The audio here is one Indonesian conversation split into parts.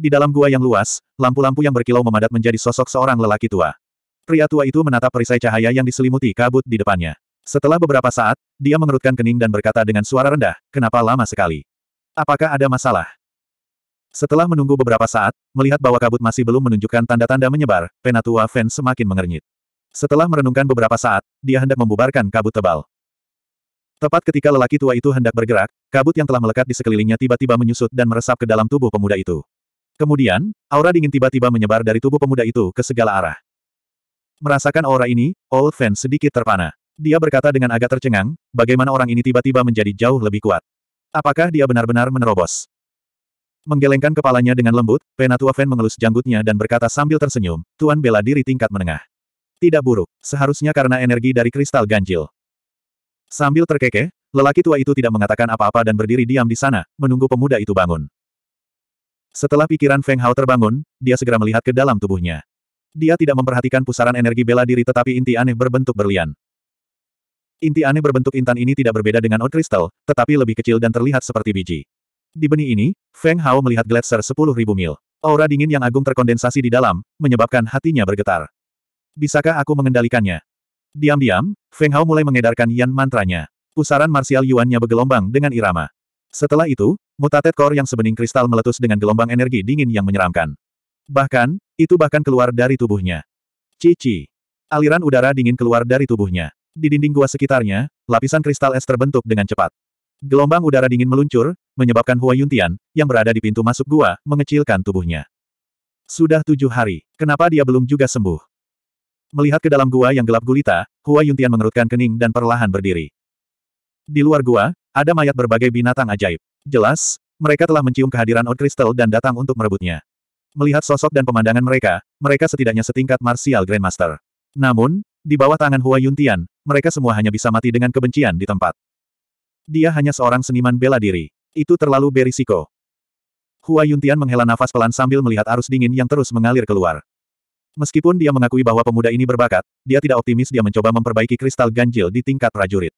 Di dalam gua yang luas, lampu-lampu yang berkilau memadat menjadi sosok seorang lelaki tua. Pria tua itu menatap perisai cahaya yang diselimuti kabut di depannya. Setelah beberapa saat, dia mengerutkan kening dan berkata dengan suara rendah, kenapa lama sekali? Apakah ada masalah? Setelah menunggu beberapa saat, melihat bahwa kabut masih belum menunjukkan tanda-tanda menyebar, penatua Fen semakin mengernyit. Setelah merenungkan beberapa saat, dia hendak membubarkan kabut tebal. Tepat ketika lelaki tua itu hendak bergerak, kabut yang telah melekat di sekelilingnya tiba-tiba menyusut dan meresap ke dalam tubuh pemuda itu. Kemudian, aura dingin tiba-tiba menyebar dari tubuh pemuda itu ke segala arah. Merasakan aura ini, Old Fan sedikit terpana. Dia berkata dengan agak tercengang, bagaimana orang ini tiba-tiba menjadi jauh lebih kuat. Apakah dia benar-benar menerobos? Menggelengkan kepalanya dengan lembut, Penatua Fan mengelus janggutnya dan berkata sambil tersenyum, Tuan bela diri tingkat menengah. Tidak buruk, seharusnya karena energi dari kristal ganjil. Sambil terkekeh, lelaki tua itu tidak mengatakan apa-apa dan berdiri diam di sana, menunggu pemuda itu bangun. Setelah pikiran Feng Hao terbangun, dia segera melihat ke dalam tubuhnya. Dia tidak memperhatikan pusaran energi bela diri tetapi inti aneh berbentuk berlian. Inti aneh berbentuk intan ini tidak berbeda dengan Old Crystal, tetapi lebih kecil dan terlihat seperti biji. Di benih ini, Feng Hao melihat gletser 10.000 mil. Aura dingin yang agung terkondensasi di dalam, menyebabkan hatinya bergetar. Bisakah aku mengendalikannya? Diam-diam, Feng Hao mulai mengedarkan Yan mantranya. Pusaran Martial Yuan-nya bergelombang dengan irama. Setelah itu, mutated core yang sebening kristal meletus dengan gelombang energi dingin yang menyeramkan. Bahkan, itu bahkan keluar dari tubuhnya. Cici. Aliran udara dingin keluar dari tubuhnya. Di dinding gua sekitarnya, lapisan kristal es terbentuk dengan cepat. Gelombang udara dingin meluncur, menyebabkan Hua Yuntian, yang berada di pintu masuk gua, mengecilkan tubuhnya. Sudah tujuh hari, kenapa dia belum juga sembuh? Melihat ke dalam gua yang gelap gulita, Hua Yuntian mengerutkan kening dan perlahan berdiri. Di luar gua, ada mayat berbagai binatang ajaib. Jelas, mereka telah mencium kehadiran Odd Crystal dan datang untuk merebutnya. Melihat sosok dan pemandangan mereka, mereka setidaknya setingkat Martial Grandmaster. Namun, di bawah tangan Hua Yuntian, mereka semua hanya bisa mati dengan kebencian di tempat. Dia hanya seorang seniman bela diri. Itu terlalu berisiko. Hua Yuntian menghela nafas pelan sambil melihat arus dingin yang terus mengalir keluar. Meskipun dia mengakui bahwa pemuda ini berbakat, dia tidak optimis dia mencoba memperbaiki kristal ganjil di tingkat prajurit.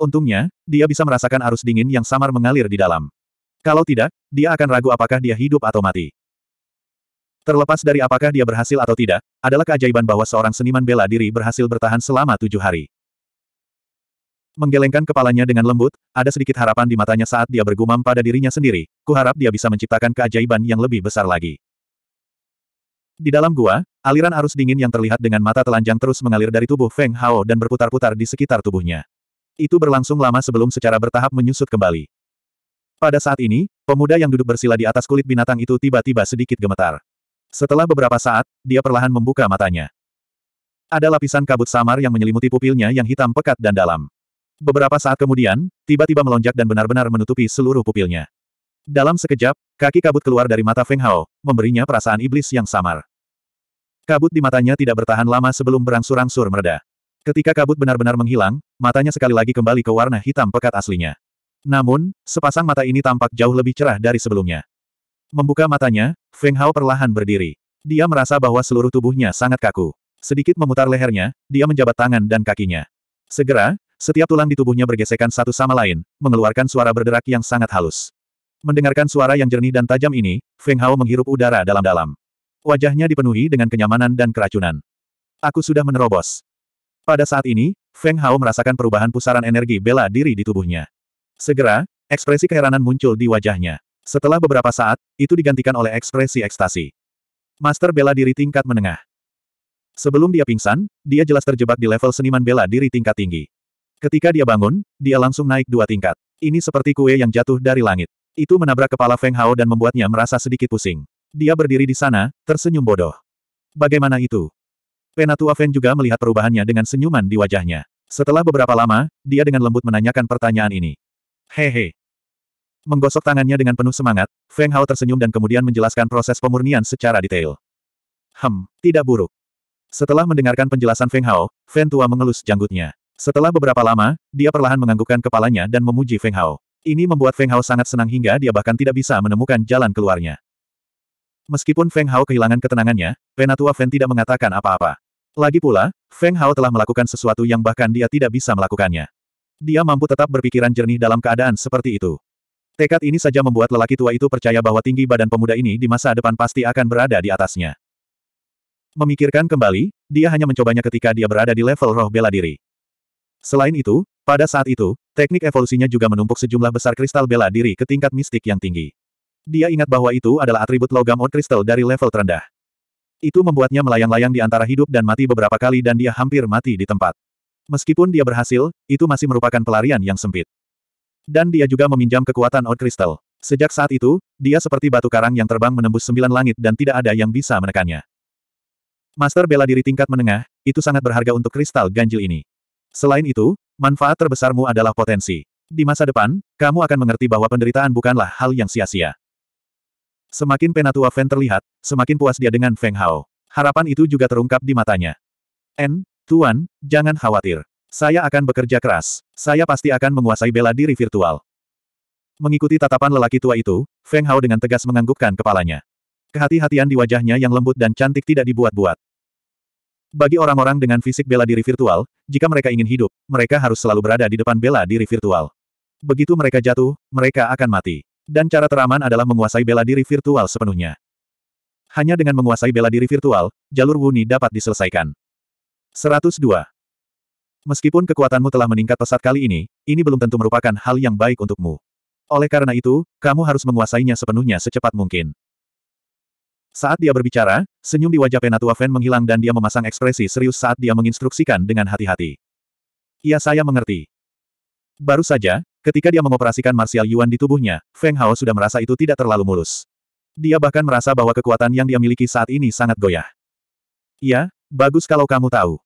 Untungnya, dia bisa merasakan arus dingin yang samar mengalir di dalam. Kalau tidak, dia akan ragu apakah dia hidup atau mati. Terlepas dari apakah dia berhasil atau tidak, adalah keajaiban bahwa seorang seniman bela diri berhasil bertahan selama tujuh hari. Menggelengkan kepalanya dengan lembut, ada sedikit harapan di matanya saat dia bergumam pada dirinya sendiri, kuharap dia bisa menciptakan keajaiban yang lebih besar lagi. Di dalam gua, aliran arus dingin yang terlihat dengan mata telanjang terus mengalir dari tubuh Feng Hao dan berputar-putar di sekitar tubuhnya. Itu berlangsung lama sebelum secara bertahap menyusut kembali. Pada saat ini, pemuda yang duduk bersila di atas kulit binatang itu tiba-tiba sedikit gemetar. Setelah beberapa saat, dia perlahan membuka matanya. Ada lapisan kabut samar yang menyelimuti pupilnya yang hitam pekat dan dalam. Beberapa saat kemudian, tiba-tiba melonjak dan benar-benar menutupi seluruh pupilnya. Dalam sekejap, kaki kabut keluar dari mata Feng Hao, memberinya perasaan iblis yang samar. Kabut di matanya tidak bertahan lama sebelum berangsur-angsur meredah. Ketika kabut benar-benar menghilang, matanya sekali lagi kembali ke warna hitam pekat aslinya. Namun, sepasang mata ini tampak jauh lebih cerah dari sebelumnya. Membuka matanya, Feng Hao perlahan berdiri. Dia merasa bahwa seluruh tubuhnya sangat kaku. Sedikit memutar lehernya, dia menjabat tangan dan kakinya. Segera, setiap tulang di tubuhnya bergesekan satu sama lain, mengeluarkan suara berderak yang sangat halus. Mendengarkan suara yang jernih dan tajam ini, Feng Hao menghirup udara dalam-dalam. Wajahnya dipenuhi dengan kenyamanan dan keracunan. Aku sudah menerobos. Pada saat ini, Feng Hao merasakan perubahan pusaran energi bela diri di tubuhnya. Segera, ekspresi keheranan muncul di wajahnya. Setelah beberapa saat, itu digantikan oleh ekspresi ekstasi. Master bela diri tingkat menengah. Sebelum dia pingsan, dia jelas terjebak di level seniman bela diri tingkat tinggi. Ketika dia bangun, dia langsung naik dua tingkat. Ini seperti kue yang jatuh dari langit. Itu menabrak kepala Feng Hao dan membuatnya merasa sedikit pusing. Dia berdiri di sana, tersenyum bodoh. Bagaimana itu? Penatua Feng juga melihat perubahannya dengan senyuman di wajahnya. Setelah beberapa lama, dia dengan lembut menanyakan pertanyaan ini. Hehe. Menggosok tangannya dengan penuh semangat, Feng Hao tersenyum dan kemudian menjelaskan proses pemurnian secara detail. Hem, tidak buruk. Setelah mendengarkan penjelasan Feng Hao, Feng Tua mengelus janggutnya. Setelah beberapa lama, dia perlahan menganggukkan kepalanya dan memuji Feng Hao. Ini membuat Feng Hao sangat senang hingga dia bahkan tidak bisa menemukan jalan keluarnya. Meskipun Feng Hao kehilangan ketenangannya, Penatua Feng tidak mengatakan apa-apa. Lagi pula, Feng Hao telah melakukan sesuatu yang bahkan dia tidak bisa melakukannya. Dia mampu tetap berpikiran jernih dalam keadaan seperti itu. Tekad ini saja membuat lelaki tua itu percaya bahwa tinggi badan pemuda ini di masa depan pasti akan berada di atasnya. Memikirkan kembali, dia hanya mencobanya ketika dia berada di level roh bela diri. Selain itu, pada saat itu, teknik evolusinya juga menumpuk sejumlah besar kristal bela diri ke tingkat mistik yang tinggi. Dia ingat bahwa itu adalah atribut logam or kristal dari level terendah. Itu membuatnya melayang-layang di antara hidup dan mati beberapa kali dan dia hampir mati di tempat. Meskipun dia berhasil, itu masih merupakan pelarian yang sempit. Dan dia juga meminjam kekuatan Odd Crystal. Sejak saat itu, dia seperti batu karang yang terbang menembus sembilan langit dan tidak ada yang bisa menekannya. Master bela diri tingkat menengah, itu sangat berharga untuk kristal ganjil ini. Selain itu, manfaat terbesarmu adalah potensi. Di masa depan, kamu akan mengerti bahwa penderitaan bukanlah hal yang sia-sia. Semakin penatua Feng terlihat, semakin puas dia dengan Feng Hao. Harapan itu juga terungkap di matanya. N, Tuan, jangan khawatir. Saya akan bekerja keras. Saya pasti akan menguasai bela diri virtual. Mengikuti tatapan lelaki tua itu, Feng Hao dengan tegas menganggukkan kepalanya. Kehati-hatian di wajahnya yang lembut dan cantik tidak dibuat-buat. Bagi orang-orang dengan fisik bela diri virtual, jika mereka ingin hidup, mereka harus selalu berada di depan bela diri virtual. Begitu mereka jatuh, mereka akan mati. Dan cara teraman adalah menguasai bela diri virtual sepenuhnya. Hanya dengan menguasai bela diri virtual, jalur Wuni dapat diselesaikan. 102. Meskipun kekuatanmu telah meningkat pesat kali ini, ini belum tentu merupakan hal yang baik untukmu. Oleh karena itu, kamu harus menguasainya sepenuhnya secepat mungkin. Saat dia berbicara, senyum di wajah Penatua Fan menghilang dan dia memasang ekspresi serius saat dia menginstruksikan dengan hati-hati. Iya saya mengerti. Baru saja, Ketika dia mengoperasikan Martial Yuan di tubuhnya, Feng Hao sudah merasa itu tidak terlalu mulus. Dia bahkan merasa bahwa kekuatan yang dia miliki saat ini sangat goyah. Ya, bagus kalau kamu tahu.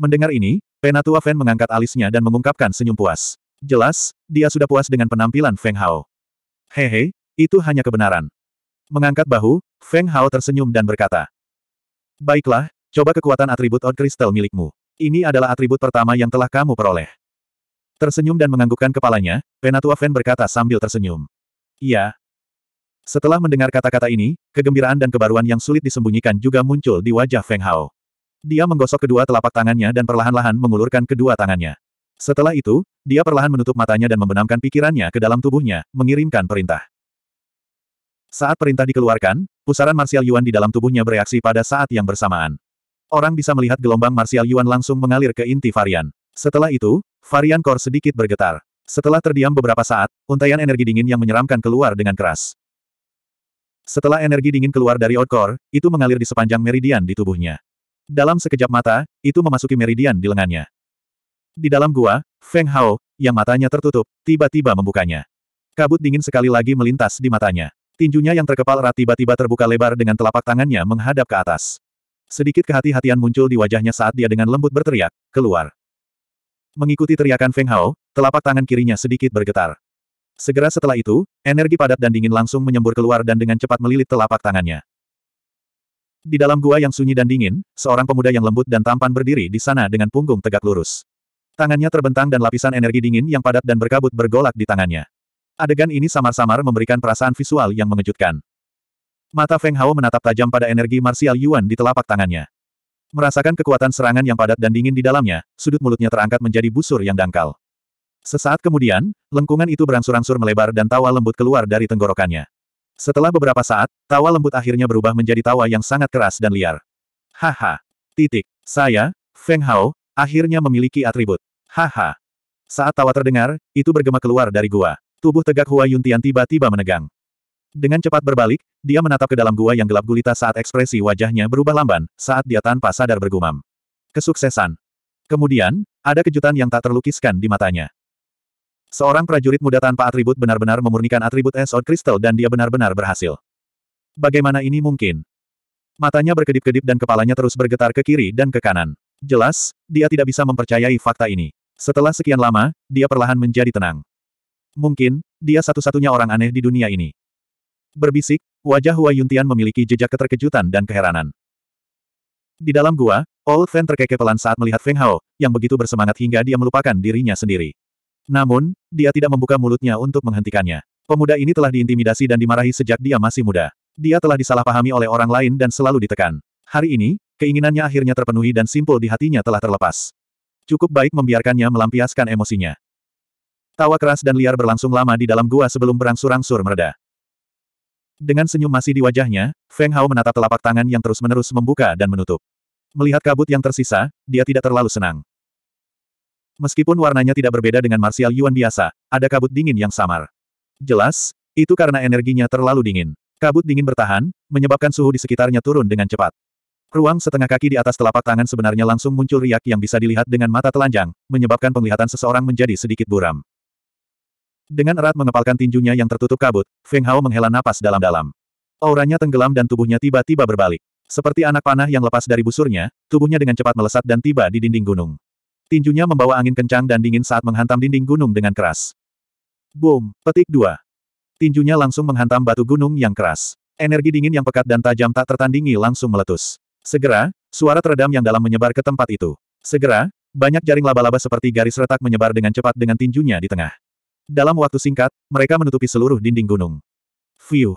Mendengar ini, Penatua Feng mengangkat alisnya dan mengungkapkan senyum puas. Jelas, dia sudah puas dengan penampilan Feng Hao. Hehe, itu hanya kebenaran. Mengangkat bahu, Feng Hao tersenyum dan berkata. Baiklah, coba kekuatan atribut Odd Crystal milikmu. Ini adalah atribut pertama yang telah kamu peroleh. Tersenyum dan menganggukkan kepalanya, Penatua Feng berkata sambil tersenyum. Iya. Setelah mendengar kata-kata ini, kegembiraan dan kebaruan yang sulit disembunyikan juga muncul di wajah Feng Hao. Dia menggosok kedua telapak tangannya dan perlahan-lahan mengulurkan kedua tangannya. Setelah itu, dia perlahan menutup matanya dan membenamkan pikirannya ke dalam tubuhnya, mengirimkan perintah. Saat perintah dikeluarkan, pusaran Martial Yuan di dalam tubuhnya bereaksi pada saat yang bersamaan. Orang bisa melihat gelombang Martial Yuan langsung mengalir ke inti varian. Setelah itu, varian kor sedikit bergetar. Setelah terdiam beberapa saat, untaian energi dingin yang menyeramkan keluar dengan keras. Setelah energi dingin keluar dari Outcore, itu mengalir di sepanjang meridian di tubuhnya. Dalam sekejap mata, itu memasuki meridian di lengannya. Di dalam gua, Feng Hao, yang matanya tertutup, tiba-tiba membukanya. Kabut dingin sekali lagi melintas di matanya. Tinjunya yang terkepal erat tiba-tiba terbuka lebar dengan telapak tangannya menghadap ke atas. Sedikit kehati-hatian muncul di wajahnya saat dia dengan lembut berteriak, keluar. Mengikuti teriakan Feng Hao, telapak tangan kirinya sedikit bergetar. Segera setelah itu, energi padat dan dingin langsung menyembur keluar dan dengan cepat melilit telapak tangannya. Di dalam gua yang sunyi dan dingin, seorang pemuda yang lembut dan tampan berdiri di sana dengan punggung tegak lurus. Tangannya terbentang dan lapisan energi dingin yang padat dan berkabut bergolak di tangannya. Adegan ini samar-samar memberikan perasaan visual yang mengejutkan. Mata Feng Hao menatap tajam pada energi Martial Yuan di telapak tangannya. Merasakan kekuatan serangan yang padat dan dingin di dalamnya, sudut mulutnya terangkat menjadi busur yang dangkal. Sesaat kemudian, lengkungan itu berangsur-angsur melebar dan tawa lembut keluar dari tenggorokannya. Setelah beberapa saat, tawa lembut akhirnya berubah menjadi tawa yang sangat keras dan liar. Haha. Titik. Saya, Feng Hao, akhirnya memiliki atribut. Haha. Saat tawa terdengar, itu bergema keluar dari gua. Tubuh tegak Hua Yuntian tiba-tiba menegang. Dengan cepat berbalik, dia menatap ke dalam gua yang gelap gulita saat ekspresi wajahnya berubah lamban, saat dia tanpa sadar bergumam. Kesuksesan. Kemudian, ada kejutan yang tak terlukiskan di matanya. Seorang prajurit muda tanpa atribut benar-benar memurnikan atribut Esod Crystal dan dia benar-benar berhasil. Bagaimana ini mungkin? Matanya berkedip-kedip dan kepalanya terus bergetar ke kiri dan ke kanan. Jelas, dia tidak bisa mempercayai fakta ini. Setelah sekian lama, dia perlahan menjadi tenang. Mungkin, dia satu-satunya orang aneh di dunia ini. Berbisik, wajah Hua Yuntian memiliki jejak keterkejutan dan keheranan. Di dalam gua, Old Fan terkekeh pelan saat melihat Feng Hao, yang begitu bersemangat hingga dia melupakan dirinya sendiri. Namun, dia tidak membuka mulutnya untuk menghentikannya. Pemuda ini telah diintimidasi dan dimarahi sejak dia masih muda. Dia telah disalahpahami oleh orang lain dan selalu ditekan. Hari ini, keinginannya akhirnya terpenuhi dan simpul di hatinya telah terlepas. Cukup baik membiarkannya melampiaskan emosinya. Tawa keras dan liar berlangsung lama di dalam gua sebelum berangsur-angsur mereda. Dengan senyum masih di wajahnya, Feng Hao menatap telapak tangan yang terus-menerus membuka dan menutup. Melihat kabut yang tersisa, dia tidak terlalu senang. Meskipun warnanya tidak berbeda dengan Martial Yuan biasa, ada kabut dingin yang samar. Jelas, itu karena energinya terlalu dingin. Kabut dingin bertahan, menyebabkan suhu di sekitarnya turun dengan cepat. Ruang setengah kaki di atas telapak tangan sebenarnya langsung muncul riak yang bisa dilihat dengan mata telanjang, menyebabkan penglihatan seseorang menjadi sedikit buram. Dengan erat mengepalkan tinjunya yang tertutup kabut, Feng Hao menghela napas dalam-dalam. Auranya tenggelam dan tubuhnya tiba-tiba berbalik. Seperti anak panah yang lepas dari busurnya, tubuhnya dengan cepat melesat dan tiba di dinding gunung. Tinjunya membawa angin kencang dan dingin saat menghantam dinding gunung dengan keras. Boom, petik dua. Tinjunya langsung menghantam batu gunung yang keras. Energi dingin yang pekat dan tajam tak tertandingi langsung meletus. Segera, suara teredam yang dalam menyebar ke tempat itu. Segera, banyak jaring laba-laba seperti garis retak menyebar dengan cepat dengan tinjunya di tengah. Dalam waktu singkat, mereka menutupi seluruh dinding gunung. Fiuh.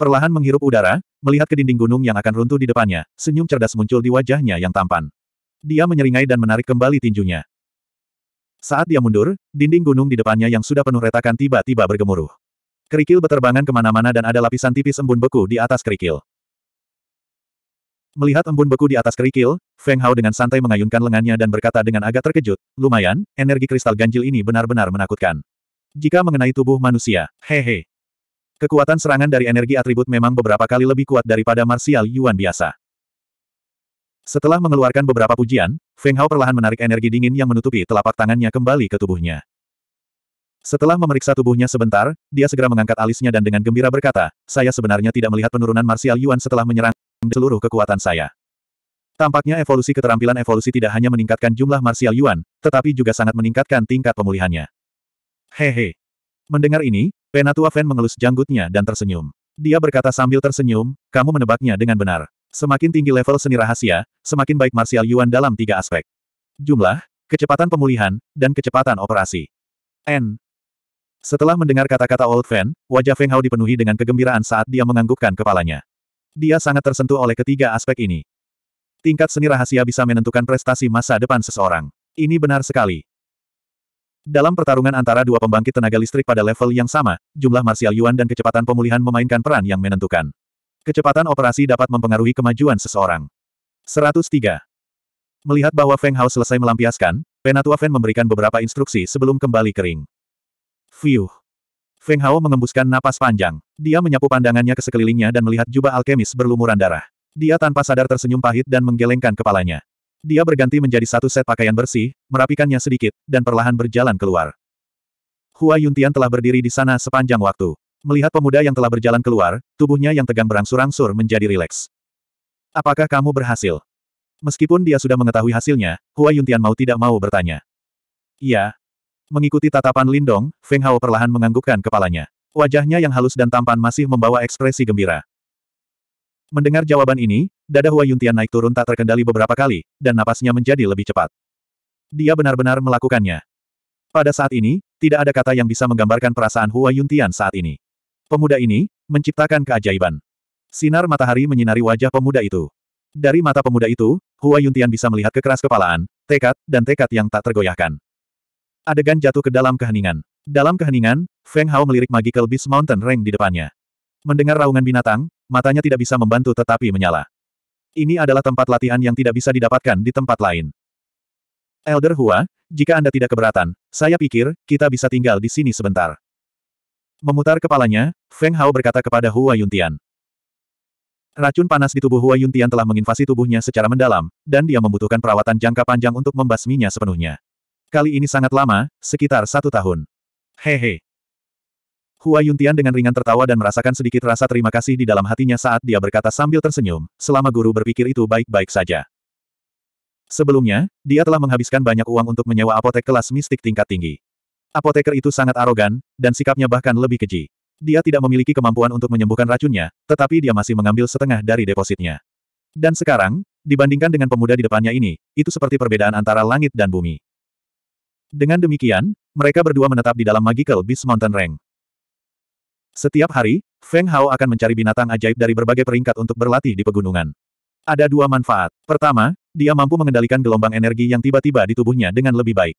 Perlahan menghirup udara, melihat ke dinding gunung yang akan runtuh di depannya, senyum cerdas muncul di wajahnya yang tampan. Dia menyeringai dan menarik kembali tinjunya. Saat dia mundur, dinding gunung di depannya yang sudah penuh retakan tiba-tiba bergemuruh. Kerikil beterbangan kemana-mana dan ada lapisan tipis embun beku di atas kerikil. Melihat embun beku di atas kerikil, Feng Hao dengan santai mengayunkan lengannya dan berkata dengan agak terkejut, lumayan, energi kristal ganjil ini benar-benar menakutkan. Jika mengenai tubuh manusia, hehe. Kekuatan serangan dari energi atribut memang beberapa kali lebih kuat daripada martial Yuan biasa. Setelah mengeluarkan beberapa pujian, Feng Hao perlahan menarik energi dingin yang menutupi telapak tangannya kembali ke tubuhnya. Setelah memeriksa tubuhnya sebentar, dia segera mengangkat alisnya dan dengan gembira berkata, saya sebenarnya tidak melihat penurunan martial Yuan setelah menyerang seluruh kekuatan saya. Tampaknya evolusi keterampilan evolusi tidak hanya meningkatkan jumlah martial yuan, tetapi juga sangat meningkatkan tingkat pemulihannya. Hehe. Mendengar ini, Penatua Fan mengelus janggutnya dan tersenyum. Dia berkata sambil tersenyum, kamu menebaknya dengan benar. Semakin tinggi level seni rahasia, semakin baik martial yuan dalam tiga aspek. Jumlah, kecepatan pemulihan, dan kecepatan operasi. N. Setelah mendengar kata-kata Old Fan, wajah Feng Hao dipenuhi dengan kegembiraan saat dia menganggukkan kepalanya. Dia sangat tersentuh oleh ketiga aspek ini. Tingkat seni rahasia bisa menentukan prestasi masa depan seseorang. Ini benar sekali. Dalam pertarungan antara dua pembangkit tenaga listrik pada level yang sama, jumlah Martial Yuan dan kecepatan pemulihan memainkan peran yang menentukan. Kecepatan operasi dapat mempengaruhi kemajuan seseorang. 103. Melihat bahwa Feng Hao selesai melampiaskan, Penatua Fen memberikan beberapa instruksi sebelum kembali kering. Fiuh. Feng Hao mengembuskan napas panjang. Dia menyapu pandangannya ke sekelilingnya dan melihat jubah alkemis berlumuran darah. Dia tanpa sadar tersenyum pahit dan menggelengkan kepalanya. Dia berganti menjadi satu set pakaian bersih, merapikannya sedikit, dan perlahan berjalan keluar. Hua Yuntian telah berdiri di sana sepanjang waktu. Melihat pemuda yang telah berjalan keluar, tubuhnya yang tegang berangsur-angsur menjadi rileks. Apakah kamu berhasil? Meskipun dia sudah mengetahui hasilnya, Hua Yuntian mau tidak mau bertanya. Iya, Mengikuti tatapan Lindong, Feng Hao perlahan menganggukkan kepalanya. Wajahnya yang halus dan tampan masih membawa ekspresi gembira. Mendengar jawaban ini, dada Hua Yuntian naik turun tak terkendali beberapa kali, dan napasnya menjadi lebih cepat. Dia benar-benar melakukannya. Pada saat ini, tidak ada kata yang bisa menggambarkan perasaan Hua Yuntian saat ini. Pemuda ini, menciptakan keajaiban. Sinar matahari menyinari wajah pemuda itu. Dari mata pemuda itu, Hua Yuntian bisa melihat kekeras kepalaan, tekad, dan tekad yang tak tergoyahkan. Adegan jatuh ke dalam keheningan. Dalam keheningan, Feng Hao melirik Magical Beast Mountain Rank di depannya. Mendengar raungan binatang, matanya tidak bisa membantu tetapi menyala. Ini adalah tempat latihan yang tidak bisa didapatkan di tempat lain. Elder Hua, jika Anda tidak keberatan, saya pikir, kita bisa tinggal di sini sebentar. Memutar kepalanya, Feng Hao berkata kepada Hua Yuntian. Racun panas di tubuh Hua Yuntian telah menginvasi tubuhnya secara mendalam, dan dia membutuhkan perawatan jangka panjang untuk membasminya sepenuhnya. Kali ini sangat lama, sekitar satu tahun. Hehe. He. Hua Yuntian dengan ringan tertawa dan merasakan sedikit rasa terima kasih di dalam hatinya saat dia berkata sambil tersenyum, selama guru berpikir itu baik-baik saja. Sebelumnya, dia telah menghabiskan banyak uang untuk menyewa apotek kelas mistik tingkat tinggi. Apoteker itu sangat arogan, dan sikapnya bahkan lebih keji. Dia tidak memiliki kemampuan untuk menyembuhkan racunnya, tetapi dia masih mengambil setengah dari depositnya. Dan sekarang, dibandingkan dengan pemuda di depannya ini, itu seperti perbedaan antara langit dan bumi. Dengan demikian, mereka berdua menetap di dalam Magical Beast Mountain Rank. Setiap hari, Feng Hao akan mencari binatang ajaib dari berbagai peringkat untuk berlatih di pegunungan. Ada dua manfaat. Pertama, dia mampu mengendalikan gelombang energi yang tiba-tiba di tubuhnya dengan lebih baik.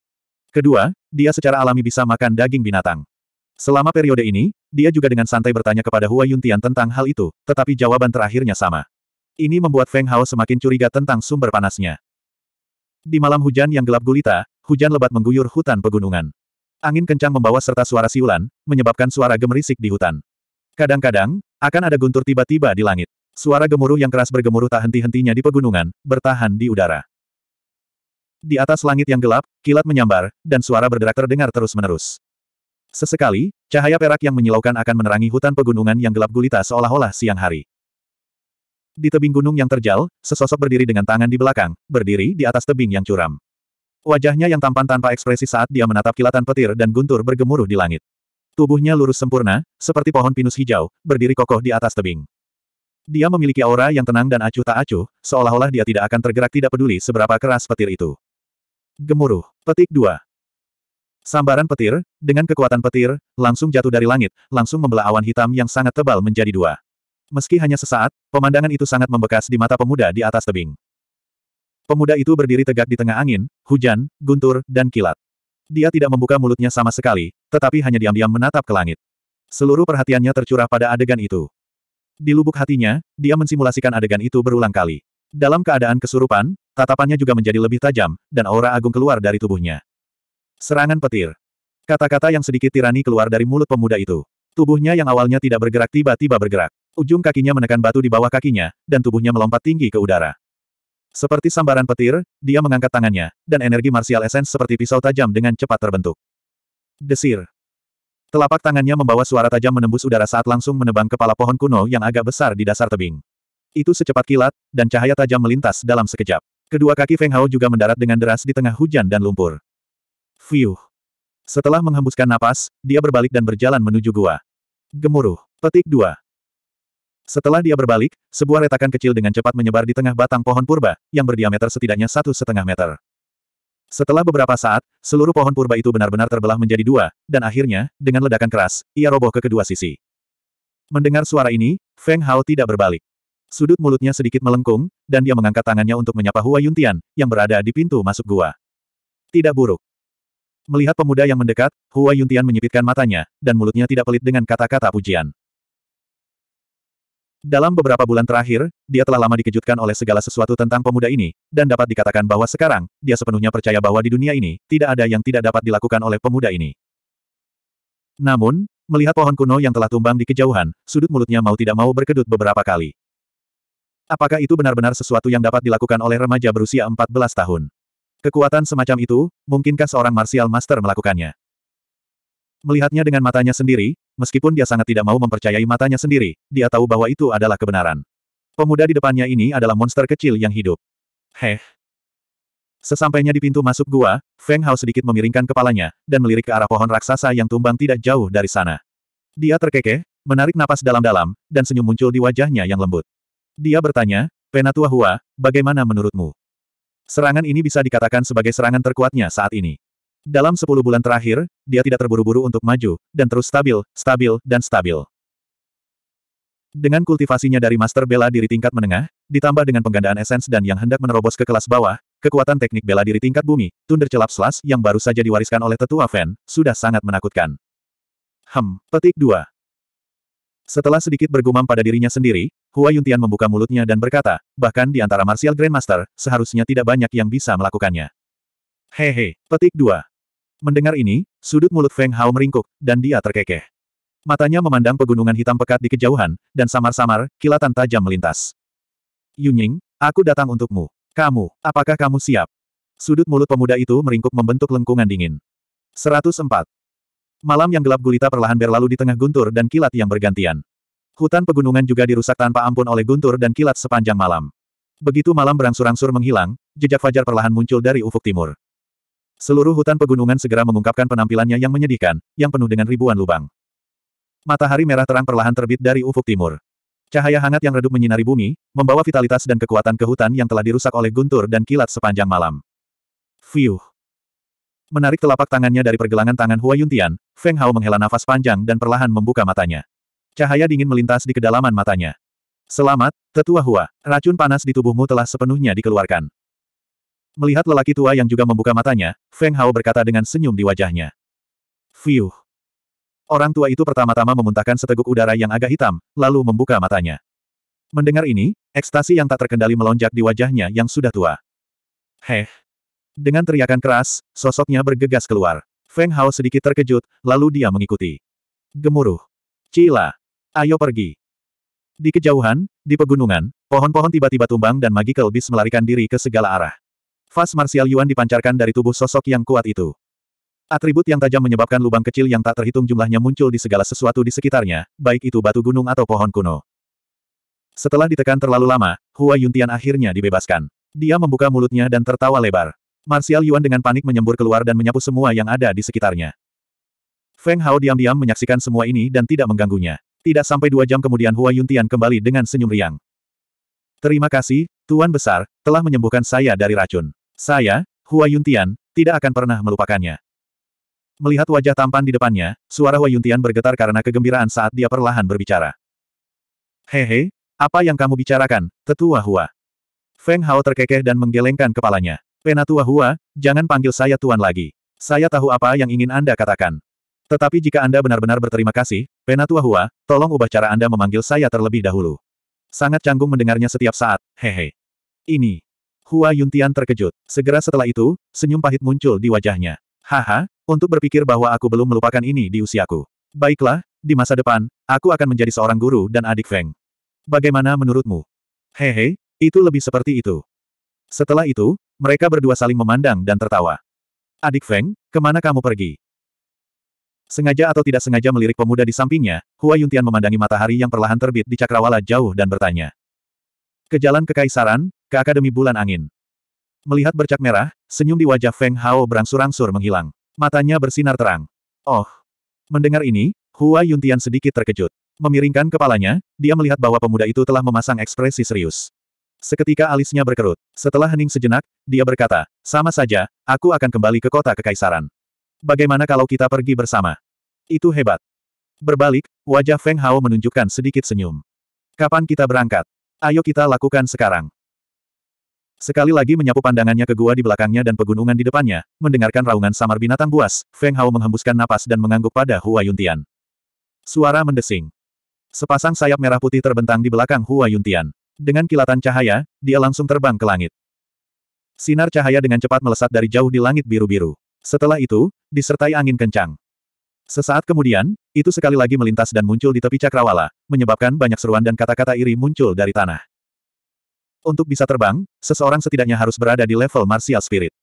Kedua, dia secara alami bisa makan daging binatang. Selama periode ini, dia juga dengan santai bertanya kepada Hua Yuntian tentang hal itu, tetapi jawaban terakhirnya sama. Ini membuat Feng Hao semakin curiga tentang sumber panasnya. Di malam hujan yang gelap gulita, hujan lebat mengguyur hutan pegunungan. Angin kencang membawa serta suara siulan, menyebabkan suara gemerisik di hutan. Kadang-kadang, akan ada guntur tiba-tiba di langit. Suara gemuruh yang keras bergemuruh tak henti-hentinya di pegunungan, bertahan di udara. Di atas langit yang gelap, kilat menyambar, dan suara berderak terdengar terus-menerus. Sesekali, cahaya perak yang menyilaukan akan menerangi hutan pegunungan yang gelap gulita seolah-olah siang hari. Di tebing gunung yang terjal, sesosok berdiri dengan tangan di belakang, berdiri di atas tebing yang curam. Wajahnya yang tampan tanpa ekspresi saat dia menatap kilatan petir dan guntur bergemuruh di langit. Tubuhnya lurus sempurna, seperti pohon pinus hijau, berdiri kokoh di atas tebing. Dia memiliki aura yang tenang dan acuh tak acuh, seolah-olah dia tidak akan tergerak tidak peduli seberapa keras petir itu. Gemuruh. Petik dua. Sambaran petir, dengan kekuatan petir, langsung jatuh dari langit, langsung membelah awan hitam yang sangat tebal menjadi dua. Meski hanya sesaat, pemandangan itu sangat membekas di mata pemuda di atas tebing. Pemuda itu berdiri tegak di tengah angin, hujan, guntur, dan kilat. Dia tidak membuka mulutnya sama sekali, tetapi hanya diam-diam menatap ke langit. Seluruh perhatiannya tercurah pada adegan itu. Di lubuk hatinya, dia mensimulasikan adegan itu berulang kali. Dalam keadaan kesurupan, tatapannya juga menjadi lebih tajam, dan aura agung keluar dari tubuhnya. Serangan petir. Kata-kata yang sedikit tirani keluar dari mulut pemuda itu. Tubuhnya yang awalnya tidak bergerak tiba-tiba bergerak. Ujung kakinya menekan batu di bawah kakinya, dan tubuhnya melompat tinggi ke udara. Seperti sambaran petir, dia mengangkat tangannya, dan energi martial essence seperti pisau tajam dengan cepat terbentuk. Desir. Telapak tangannya membawa suara tajam menembus udara saat langsung menebang kepala pohon kuno yang agak besar di dasar tebing. Itu secepat kilat, dan cahaya tajam melintas dalam sekejap. Kedua kaki Feng Hao juga mendarat dengan deras di tengah hujan dan lumpur. Fiuh. Setelah menghembuskan napas, dia berbalik dan berjalan menuju gua. Gemuruh. Petik 2. Setelah dia berbalik, sebuah retakan kecil dengan cepat menyebar di tengah batang pohon purba, yang berdiameter setidaknya satu setengah meter. Setelah beberapa saat, seluruh pohon purba itu benar-benar terbelah menjadi dua, dan akhirnya, dengan ledakan keras, ia roboh ke kedua sisi. Mendengar suara ini, Feng Hao tidak berbalik. Sudut mulutnya sedikit melengkung, dan dia mengangkat tangannya untuk menyapa Hua Yuntian, yang berada di pintu masuk gua. Tidak buruk. Melihat pemuda yang mendekat, Hua Yuntian menyipitkan matanya, dan mulutnya tidak pelit dengan kata-kata pujian. Dalam beberapa bulan terakhir, dia telah lama dikejutkan oleh segala sesuatu tentang pemuda ini, dan dapat dikatakan bahwa sekarang, dia sepenuhnya percaya bahwa di dunia ini, tidak ada yang tidak dapat dilakukan oleh pemuda ini. Namun, melihat pohon kuno yang telah tumbang di kejauhan, sudut mulutnya mau tidak mau berkedut beberapa kali. Apakah itu benar-benar sesuatu yang dapat dilakukan oleh remaja berusia 14 tahun? Kekuatan semacam itu, mungkinkah seorang martial master melakukannya? Melihatnya dengan matanya sendiri, meskipun dia sangat tidak mau mempercayai matanya sendiri, dia tahu bahwa itu adalah kebenaran. Pemuda di depannya ini adalah monster kecil yang hidup. Heh. Sesampainya di pintu masuk gua, Feng Hao sedikit memiringkan kepalanya, dan melirik ke arah pohon raksasa yang tumbang tidak jauh dari sana. Dia terkekeh, menarik napas dalam-dalam, dan senyum muncul di wajahnya yang lembut. Dia bertanya, Penatua Hua, bagaimana menurutmu? Serangan ini bisa dikatakan sebagai serangan terkuatnya saat ini. Dalam sepuluh bulan terakhir, dia tidak terburu-buru untuk maju, dan terus stabil, stabil, dan stabil. Dengan kultivasinya dari master bela diri tingkat menengah, ditambah dengan penggandaan esens dan yang hendak menerobos ke kelas bawah, kekuatan teknik bela diri tingkat bumi, tunder celap Slash yang baru saja diwariskan oleh tetua Fen, sudah sangat menakutkan. Hem, petik 2. Setelah sedikit bergumam pada dirinya sendiri, Hua Yuntian membuka mulutnya dan berkata, bahkan di antara Martial Grandmaster, seharusnya tidak banyak yang bisa melakukannya. Hehe, petik 2. Mendengar ini, sudut mulut Feng Hao meringkuk, dan dia terkekeh. Matanya memandang pegunungan hitam pekat di kejauhan, dan samar-samar, kilatan tajam melintas. Yunying, aku datang untukmu. Kamu, apakah kamu siap? Sudut mulut pemuda itu meringkuk membentuk lengkungan dingin. 104. Malam yang gelap gulita perlahan berlalu di tengah guntur dan kilat yang bergantian. Hutan pegunungan juga dirusak tanpa ampun oleh guntur dan kilat sepanjang malam. Begitu malam berangsur-angsur menghilang, jejak fajar perlahan muncul dari ufuk timur. Seluruh hutan pegunungan segera mengungkapkan penampilannya yang menyedihkan, yang penuh dengan ribuan lubang. Matahari merah terang perlahan terbit dari ufuk timur. Cahaya hangat yang redup menyinari bumi, membawa vitalitas dan kekuatan ke hutan yang telah dirusak oleh guntur dan kilat sepanjang malam. Fiuh. Menarik telapak tangannya dari pergelangan tangan Hua Yuntian, Feng Hao menghela nafas panjang dan perlahan membuka matanya. Cahaya dingin melintas di kedalaman matanya. Selamat, Tetua Hua, racun panas di tubuhmu telah sepenuhnya dikeluarkan. Melihat lelaki tua yang juga membuka matanya, Feng Hao berkata dengan senyum di wajahnya. Fiuh. Orang tua itu pertama-tama memuntahkan seteguk udara yang agak hitam, lalu membuka matanya. Mendengar ini, ekstasi yang tak terkendali melonjak di wajahnya yang sudah tua. Heh. Dengan teriakan keras, sosoknya bergegas keluar. Feng Hao sedikit terkejut, lalu dia mengikuti. Gemuruh. Cila. Ayo pergi. Di kejauhan, di pegunungan, pohon-pohon tiba-tiba tumbang dan Magical Beast melarikan diri ke segala arah. Fas Marsial Yuan dipancarkan dari tubuh sosok yang kuat itu. Atribut yang tajam menyebabkan lubang kecil yang tak terhitung jumlahnya muncul di segala sesuatu di sekitarnya, baik itu batu gunung atau pohon kuno. Setelah ditekan terlalu lama, Hua Yuntian akhirnya dibebaskan. Dia membuka mulutnya dan tertawa lebar. Marsial Yuan dengan panik menyembur keluar dan menyapu semua yang ada di sekitarnya. Feng Hao diam-diam menyaksikan semua ini dan tidak mengganggunya. Tidak sampai dua jam kemudian Hua Yuntian kembali dengan senyum riang. Terima kasih, Tuan Besar, telah menyembuhkan saya dari racun. Saya, Hua Yuntian, tidak akan pernah melupakannya. Melihat wajah tampan di depannya, suara Hua Yuntian bergetar karena kegembiraan saat dia perlahan berbicara. Hehe, apa yang kamu bicarakan, tetua Hua? Feng Hao terkekeh dan menggelengkan kepalanya. Penatua Hua, jangan panggil saya tuan lagi. Saya tahu apa yang ingin Anda katakan. Tetapi jika Anda benar-benar berterima kasih, Penatua Hua, tolong ubah cara Anda memanggil saya terlebih dahulu. Sangat canggung mendengarnya setiap saat, hehe. Ini, Hua Yuntian terkejut. Segera setelah itu, senyum pahit muncul di wajahnya. Haha, untuk berpikir bahwa aku belum melupakan ini di usiaku. Baiklah, di masa depan, aku akan menjadi seorang guru dan adik Feng. Bagaimana menurutmu? Hehe, itu lebih seperti itu. Setelah itu, mereka berdua saling memandang dan tertawa. Adik Feng, kemana kamu pergi? Sengaja atau tidak sengaja melirik pemuda di sampingnya, Hua Yuntian memandangi matahari yang perlahan terbit di cakrawala jauh dan bertanya. Ke jalan kekaisaran, ke Akademi Bulan Angin. Melihat bercak merah, senyum di wajah Feng Hao berangsur-angsur menghilang. Matanya bersinar terang. Oh! Mendengar ini, Hua Yuntian sedikit terkejut. Memiringkan kepalanya, dia melihat bahwa pemuda itu telah memasang ekspresi serius. Seketika alisnya berkerut. Setelah hening sejenak, dia berkata, sama saja, aku akan kembali ke kota kekaisaran. Bagaimana kalau kita pergi bersama? Itu hebat. Berbalik, wajah Feng Hao menunjukkan sedikit senyum. Kapan kita berangkat? Ayo kita lakukan sekarang. Sekali lagi menyapu pandangannya ke gua di belakangnya dan pegunungan di depannya, mendengarkan raungan samar binatang buas, Feng Hao menghembuskan napas dan mengangguk pada Hua Yuntian. Suara mendesing. Sepasang sayap merah putih terbentang di belakang Hua Yuntian. Dengan kilatan cahaya, dia langsung terbang ke langit. Sinar cahaya dengan cepat melesat dari jauh di langit biru-biru. Setelah itu, disertai angin kencang. Sesaat kemudian, itu sekali lagi melintas dan muncul di tepi cakrawala, menyebabkan banyak seruan dan kata-kata iri muncul dari tanah. Untuk bisa terbang, seseorang setidaknya harus berada di level martial spirit.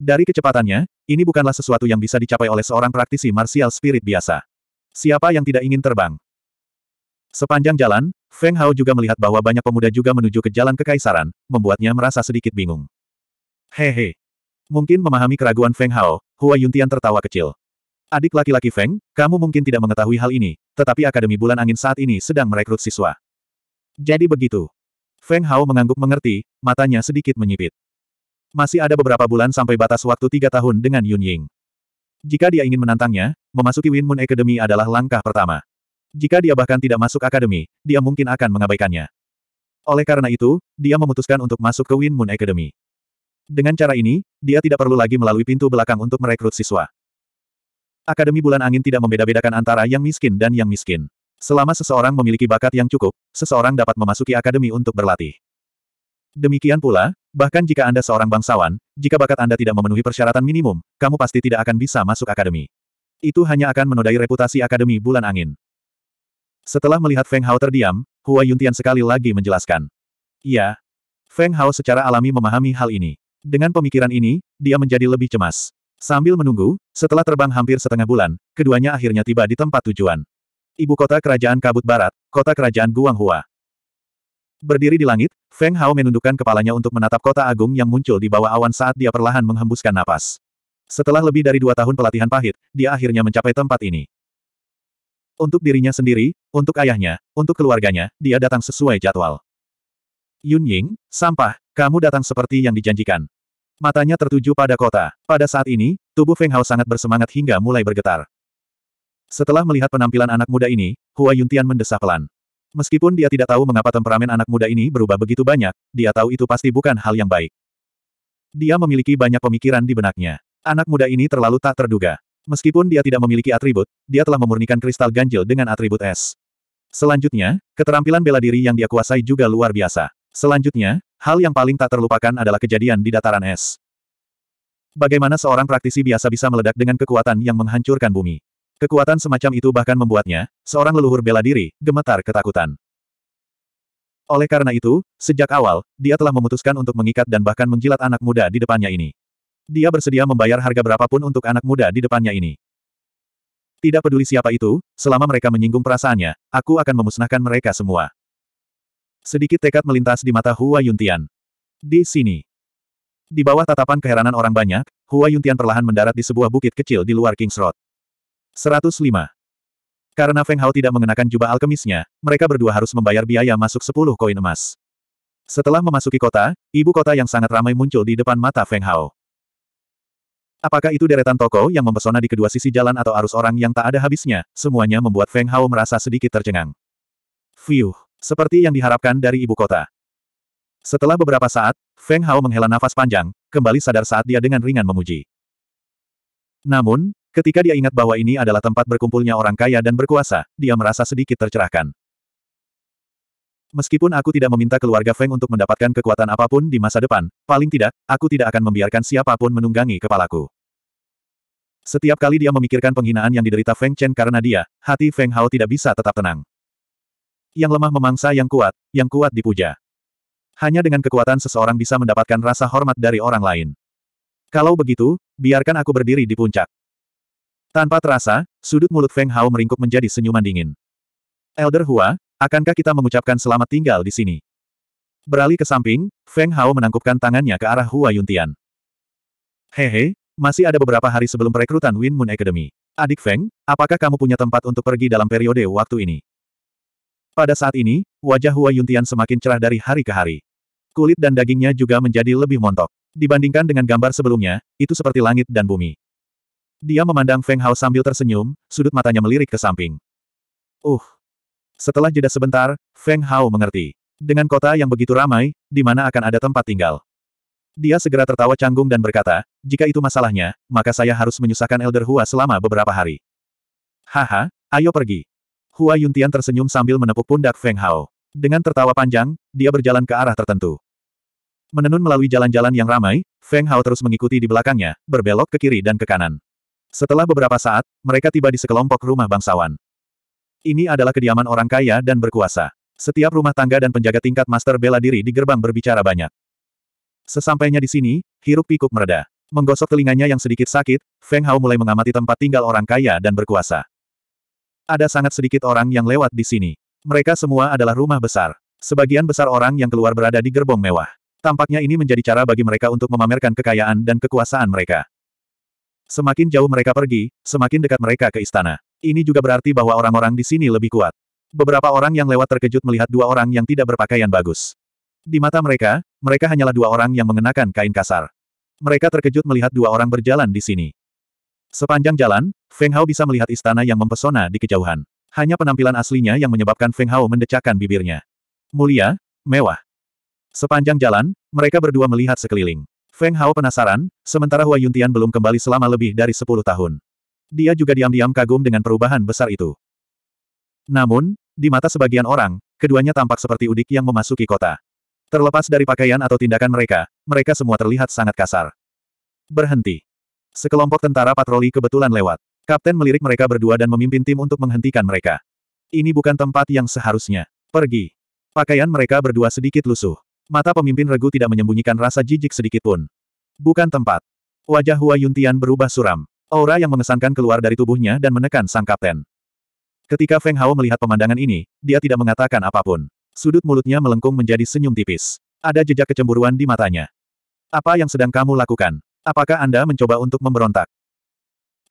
Dari kecepatannya, ini bukanlah sesuatu yang bisa dicapai oleh seorang praktisi martial spirit biasa. Siapa yang tidak ingin terbang? Sepanjang jalan, Feng Hao juga melihat bahwa banyak pemuda juga menuju ke jalan kekaisaran, membuatnya merasa sedikit bingung. Hehe. Mungkin memahami keraguan Feng Hao, Hua Yuntian tertawa kecil. Adik laki-laki Feng, kamu mungkin tidak mengetahui hal ini, tetapi Akademi Bulan Angin saat ini sedang merekrut siswa. Jadi begitu. Feng Hao mengangguk mengerti, matanya sedikit menyipit. Masih ada beberapa bulan sampai batas waktu tiga tahun dengan Yun Ying. Jika dia ingin menantangnya, memasuki Win Moon Academy adalah langkah pertama. Jika dia bahkan tidak masuk akademi, dia mungkin akan mengabaikannya. Oleh karena itu, dia memutuskan untuk masuk ke Win Moon Academy. Dengan cara ini, dia tidak perlu lagi melalui pintu belakang untuk merekrut siswa. Akademi Bulan Angin tidak membeda-bedakan antara yang miskin dan yang miskin. Selama seseorang memiliki bakat yang cukup, seseorang dapat memasuki akademi untuk berlatih. Demikian pula, bahkan jika Anda seorang bangsawan, jika bakat Anda tidak memenuhi persyaratan minimum, kamu pasti tidak akan bisa masuk akademi. Itu hanya akan menodai reputasi Akademi Bulan Angin. Setelah melihat Feng Hao terdiam, Hua Yuntian sekali lagi menjelaskan. Ya, Feng Hao secara alami memahami hal ini. Dengan pemikiran ini, dia menjadi lebih cemas. Sambil menunggu, setelah terbang hampir setengah bulan, keduanya akhirnya tiba di tempat tujuan. Ibu kota kerajaan Kabut Barat, kota kerajaan Guanghua. Berdiri di langit, Feng Hao menundukkan kepalanya untuk menatap kota agung yang muncul di bawah awan saat dia perlahan menghembuskan napas. Setelah lebih dari dua tahun pelatihan pahit, dia akhirnya mencapai tempat ini. Untuk dirinya sendiri, untuk ayahnya, untuk keluarganya, dia datang sesuai jadwal. Yun Ying, sampah, kamu datang seperti yang dijanjikan. Matanya tertuju pada kota. Pada saat ini, tubuh Feng Hao sangat bersemangat hingga mulai bergetar. Setelah melihat penampilan anak muda ini, Hua Yuntian mendesah pelan. Meskipun dia tidak tahu mengapa temperamen anak muda ini berubah begitu banyak, dia tahu itu pasti bukan hal yang baik. Dia memiliki banyak pemikiran di benaknya. Anak muda ini terlalu tak terduga. Meskipun dia tidak memiliki atribut, dia telah memurnikan kristal ganjil dengan atribut es. Selanjutnya, keterampilan bela diri yang dia kuasai juga luar biasa. Selanjutnya, Hal yang paling tak terlupakan adalah kejadian di dataran es. Bagaimana seorang praktisi biasa bisa meledak dengan kekuatan yang menghancurkan bumi. Kekuatan semacam itu bahkan membuatnya, seorang leluhur bela diri, gemetar ketakutan. Oleh karena itu, sejak awal, dia telah memutuskan untuk mengikat dan bahkan menjilat anak muda di depannya ini. Dia bersedia membayar harga berapapun untuk anak muda di depannya ini. Tidak peduli siapa itu, selama mereka menyinggung perasaannya, aku akan memusnahkan mereka semua. Sedikit tekad melintas di mata Hua Yuntian. Di sini. Di bawah tatapan keheranan orang banyak, Hua Yuntian perlahan mendarat di sebuah bukit kecil di luar King's Road. 105. Karena Feng Hao tidak mengenakan jubah alkemisnya, mereka berdua harus membayar biaya masuk 10 koin emas. Setelah memasuki kota, ibu kota yang sangat ramai muncul di depan mata Feng Hao. Apakah itu deretan toko yang mempesona di kedua sisi jalan atau arus orang yang tak ada habisnya, semuanya membuat Feng Hao merasa sedikit tercengang. Fiuh! Seperti yang diharapkan dari ibu kota. Setelah beberapa saat, Feng Hao menghela nafas panjang, kembali sadar saat dia dengan ringan memuji. Namun, ketika dia ingat bahwa ini adalah tempat berkumpulnya orang kaya dan berkuasa, dia merasa sedikit tercerahkan. Meskipun aku tidak meminta keluarga Feng untuk mendapatkan kekuatan apapun di masa depan, paling tidak, aku tidak akan membiarkan siapapun menunggangi kepalaku. Setiap kali dia memikirkan penghinaan yang diderita Feng Chen karena dia, hati Feng Hao tidak bisa tetap tenang. Yang lemah memangsa yang kuat, yang kuat dipuja. Hanya dengan kekuatan seseorang bisa mendapatkan rasa hormat dari orang lain. Kalau begitu, biarkan aku berdiri di puncak. Tanpa terasa, sudut mulut Feng Hao meringkuk menjadi senyuman dingin. Elder Hua, akankah kita mengucapkan selamat tinggal di sini? Beralih ke samping, Feng Hao menangkupkan tangannya ke arah Hua Yuntian. Hehe, masih ada beberapa hari sebelum perekrutan Win Moon Academy. Adik Feng, apakah kamu punya tempat untuk pergi dalam periode waktu ini? Pada saat ini, wajah Hua Yuntian semakin cerah dari hari ke hari. Kulit dan dagingnya juga menjadi lebih montok. Dibandingkan dengan gambar sebelumnya, itu seperti langit dan bumi. Dia memandang Feng Hao sambil tersenyum, sudut matanya melirik ke samping. Uh. Setelah jeda sebentar, Feng Hao mengerti. Dengan kota yang begitu ramai, di mana akan ada tempat tinggal. Dia segera tertawa canggung dan berkata, jika itu masalahnya, maka saya harus menyusahkan Elder Hua selama beberapa hari. Haha, ayo pergi. Hua Yuntian tersenyum sambil menepuk pundak Feng Hao. Dengan tertawa panjang, dia berjalan ke arah tertentu. Menenun melalui jalan-jalan yang ramai, Feng Hao terus mengikuti di belakangnya, berbelok ke kiri dan ke kanan. Setelah beberapa saat, mereka tiba di sekelompok rumah bangsawan. Ini adalah kediaman orang kaya dan berkuasa. Setiap rumah tangga dan penjaga tingkat master bela diri di gerbang berbicara banyak. Sesampainya di sini, hiruk pikuk mereda. Menggosok telinganya yang sedikit sakit, Feng Hao mulai mengamati tempat tinggal orang kaya dan berkuasa. Ada sangat sedikit orang yang lewat di sini. Mereka semua adalah rumah besar. Sebagian besar orang yang keluar berada di gerbong mewah. Tampaknya ini menjadi cara bagi mereka untuk memamerkan kekayaan dan kekuasaan mereka. Semakin jauh mereka pergi, semakin dekat mereka ke istana. Ini juga berarti bahwa orang-orang di sini lebih kuat. Beberapa orang yang lewat terkejut melihat dua orang yang tidak berpakaian bagus. Di mata mereka, mereka hanyalah dua orang yang mengenakan kain kasar. Mereka terkejut melihat dua orang berjalan di sini. Sepanjang jalan, Feng Hao bisa melihat istana yang mempesona di kejauhan. Hanya penampilan aslinya yang menyebabkan Feng Hao mendecakkan bibirnya. Mulia, mewah. Sepanjang jalan, mereka berdua melihat sekeliling. Feng Hao penasaran, sementara Hua Yuntian belum kembali selama lebih dari 10 tahun. Dia juga diam-diam kagum dengan perubahan besar itu. Namun, di mata sebagian orang, keduanya tampak seperti udik yang memasuki kota. Terlepas dari pakaian atau tindakan mereka, mereka semua terlihat sangat kasar. Berhenti. Sekelompok tentara patroli kebetulan lewat. Kapten melirik mereka berdua dan memimpin tim untuk menghentikan mereka. Ini bukan tempat yang seharusnya. Pergi. Pakaian mereka berdua sedikit lusuh. Mata pemimpin regu tidak menyembunyikan rasa jijik sedikit pun. Bukan tempat. Wajah Hua Yuntian berubah suram. Aura yang mengesankan keluar dari tubuhnya dan menekan sang kapten. Ketika Feng Hao melihat pemandangan ini, dia tidak mengatakan apapun. Sudut mulutnya melengkung menjadi senyum tipis. Ada jejak kecemburuan di matanya. Apa yang sedang kamu lakukan? Apakah Anda mencoba untuk memberontak?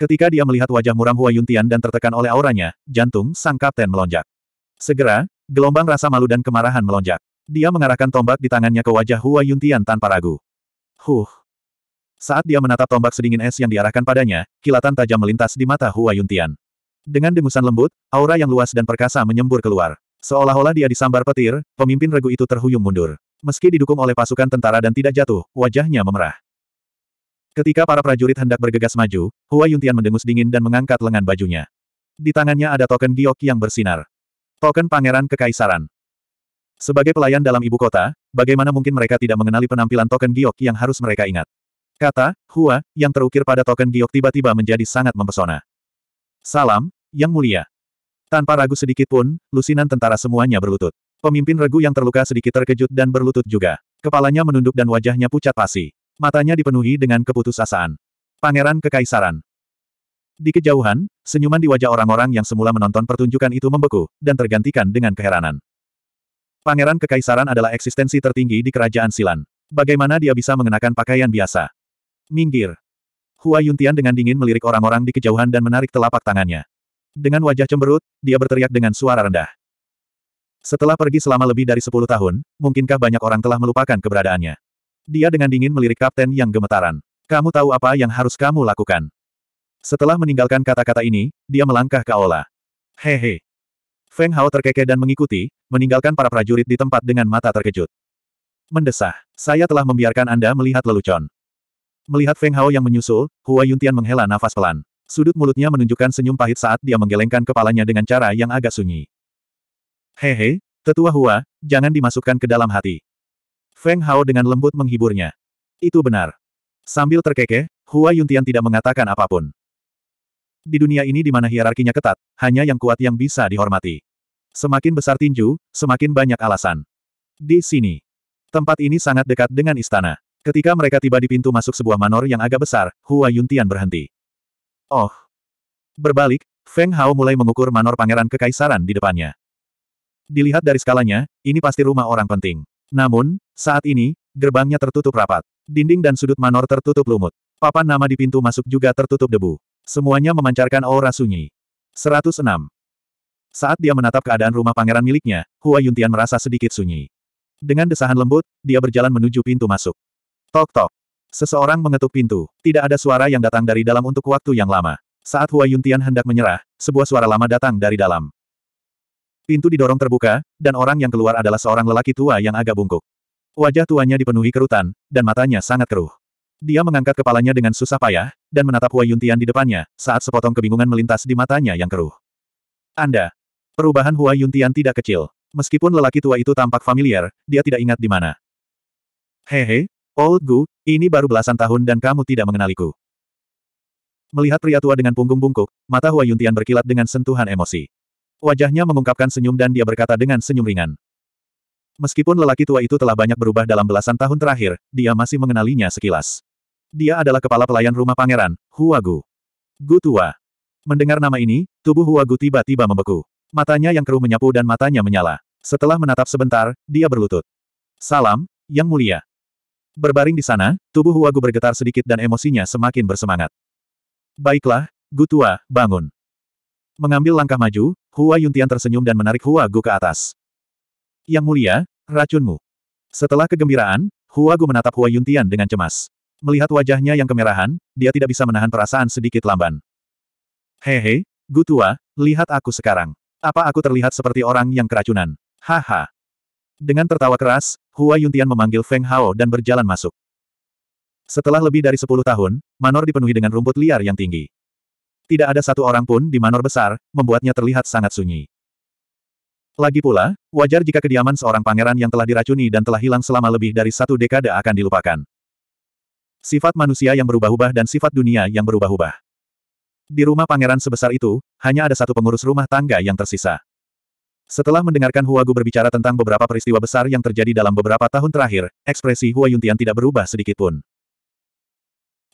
Ketika dia melihat wajah muram Hua Yuntian dan tertekan oleh auranya, jantung sang kapten melonjak. Segera, gelombang rasa malu dan kemarahan melonjak. Dia mengarahkan tombak di tangannya ke wajah Hua Yuntian tanpa ragu. Huh. Saat dia menatap tombak sedingin es yang diarahkan padanya, kilatan tajam melintas di mata Hua Yuntian. Dengan dengusan lembut, aura yang luas dan perkasa menyembur keluar. Seolah-olah dia disambar petir, pemimpin regu itu terhuyung mundur. Meski didukung oleh pasukan tentara dan tidak jatuh, wajahnya memerah. Ketika para prajurit hendak bergegas maju, Hua Yuntian mendengus dingin dan mengangkat lengan bajunya. Di tangannya ada token giok yang bersinar. Token Pangeran Kekaisaran. Sebagai pelayan dalam ibu kota, bagaimana mungkin mereka tidak mengenali penampilan token giok yang harus mereka ingat? Kata, Hua, yang terukir pada token giok tiba-tiba menjadi sangat mempesona. Salam, Yang Mulia. Tanpa ragu sedikit pun, lusinan tentara semuanya berlutut. Pemimpin regu yang terluka sedikit terkejut dan berlutut juga. Kepalanya menunduk dan wajahnya pucat pasi. Matanya dipenuhi dengan keputusasaan. Pangeran Kekaisaran. Di kejauhan, senyuman di wajah orang-orang yang semula menonton pertunjukan itu membeku, dan tergantikan dengan keheranan. Pangeran Kekaisaran adalah eksistensi tertinggi di kerajaan Silan. Bagaimana dia bisa mengenakan pakaian biasa? Minggir. Hua Yuntian dengan dingin melirik orang-orang di kejauhan dan menarik telapak tangannya. Dengan wajah cemberut, dia berteriak dengan suara rendah. Setelah pergi selama lebih dari sepuluh tahun, mungkinkah banyak orang telah melupakan keberadaannya? Dia dengan dingin melirik kapten yang gemetaran. Kamu tahu apa yang harus kamu lakukan. Setelah meninggalkan kata-kata ini, dia melangkah ke Aula. Hehe. Feng Hao terkekeh dan mengikuti, meninggalkan para prajurit di tempat dengan mata terkejut. Mendesah, saya telah membiarkan Anda melihat lelucon. Melihat Feng Hao yang menyusul, Hua Yuntian menghela nafas pelan. Sudut mulutnya menunjukkan senyum pahit saat dia menggelengkan kepalanya dengan cara yang agak sunyi. Hehe, tetua Hua, jangan dimasukkan ke dalam hati. Feng Hao dengan lembut menghiburnya. Itu benar. Sambil terkekeh, Hua Yuntian tidak mengatakan apapun. Di dunia ini di mana hierarkinya ketat, hanya yang kuat yang bisa dihormati. Semakin besar tinju, semakin banyak alasan. Di sini. Tempat ini sangat dekat dengan istana. Ketika mereka tiba di pintu masuk sebuah manor yang agak besar, Hua Yuntian berhenti. Oh. Berbalik, Feng Hao mulai mengukur manor pangeran kekaisaran di depannya. Dilihat dari skalanya, ini pasti rumah orang penting. Namun, saat ini, gerbangnya tertutup rapat. Dinding dan sudut manor tertutup lumut. Papan nama di pintu masuk juga tertutup debu. Semuanya memancarkan aura sunyi. 106. Saat dia menatap keadaan rumah pangeran miliknya, Hua Yuntian merasa sedikit sunyi. Dengan desahan lembut, dia berjalan menuju pintu masuk. Tok-tok. Seseorang mengetuk pintu. Tidak ada suara yang datang dari dalam untuk waktu yang lama. Saat Hua Yuntian hendak menyerah, sebuah suara lama datang dari dalam. Pintu didorong terbuka, dan orang yang keluar adalah seorang lelaki tua yang agak bungkuk. Wajah tuanya dipenuhi kerutan, dan matanya sangat keruh. Dia mengangkat kepalanya dengan susah payah, dan menatap Hua Yuntian di depannya, saat sepotong kebingungan melintas di matanya yang keruh. Anda. Perubahan Hua Yuntian tidak kecil. Meskipun lelaki tua itu tampak familiar, dia tidak ingat di mana. Hehe, old Gu, ini baru belasan tahun dan kamu tidak mengenaliku. Melihat pria tua dengan punggung bungkuk, mata Hua Yuntian berkilat dengan sentuhan emosi. Wajahnya mengungkapkan senyum dan dia berkata dengan senyum ringan. Meskipun lelaki tua itu telah banyak berubah dalam belasan tahun terakhir, dia masih mengenalinya sekilas. Dia adalah kepala pelayan rumah pangeran, Huagu. Gu tua. Mendengar nama ini, tubuh Huagu tiba-tiba membeku. Matanya yang keruh menyapu dan matanya menyala. Setelah menatap sebentar, dia berlutut. Salam, Yang Mulia. Berbaring di sana, tubuh Huagu bergetar sedikit dan emosinya semakin bersemangat. Baiklah, Gu tua, bangun. Mengambil langkah maju, Hua Yuntian tersenyum dan menarik Hua Gu ke atas. Yang mulia, racunmu. Setelah kegembiraan, Hua Gu menatap Hua Yuntian dengan cemas. Melihat wajahnya yang kemerahan, dia tidak bisa menahan perasaan sedikit lamban. Hehe, Gu tua, lihat aku sekarang. Apa aku terlihat seperti orang yang keracunan? Haha. Dengan tertawa keras, Hua Yuntian memanggil Feng Hao dan berjalan masuk. Setelah lebih dari 10 tahun, Manor dipenuhi dengan rumput liar yang tinggi tidak ada satu orang pun di manor besar, membuatnya terlihat sangat sunyi. Lagi pula, wajar jika kediaman seorang pangeran yang telah diracuni dan telah hilang selama lebih dari satu dekade akan dilupakan. Sifat manusia yang berubah-ubah dan sifat dunia yang berubah-ubah. Di rumah pangeran sebesar itu, hanya ada satu pengurus rumah tangga yang tersisa. Setelah mendengarkan Huagu berbicara tentang beberapa peristiwa besar yang terjadi dalam beberapa tahun terakhir, ekspresi Hua Yuntian tidak berubah sedikitpun.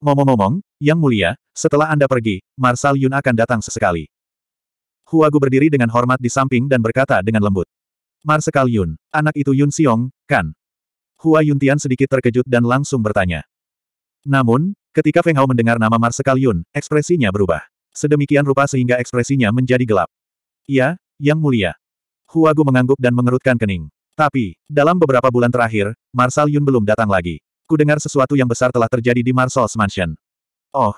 Ngomong-ngomong, Yang Mulia, setelah Anda pergi, Marsal Yun akan datang sesekali. Huagu berdiri dengan hormat di samping dan berkata dengan lembut. Marsekal Yun, anak itu Yun Xiong, kan? Hua Yuntian sedikit terkejut dan langsung bertanya. Namun, ketika Feng Hao mendengar nama Marsekal Yun, ekspresinya berubah. Sedemikian rupa sehingga ekspresinya menjadi gelap. Iya, Yang Mulia. Huagu mengangguk dan mengerutkan kening. Tapi, dalam beberapa bulan terakhir, Marsal Yun belum datang lagi. Ku dengar sesuatu yang besar telah terjadi di Marsol's Mansion. Oh.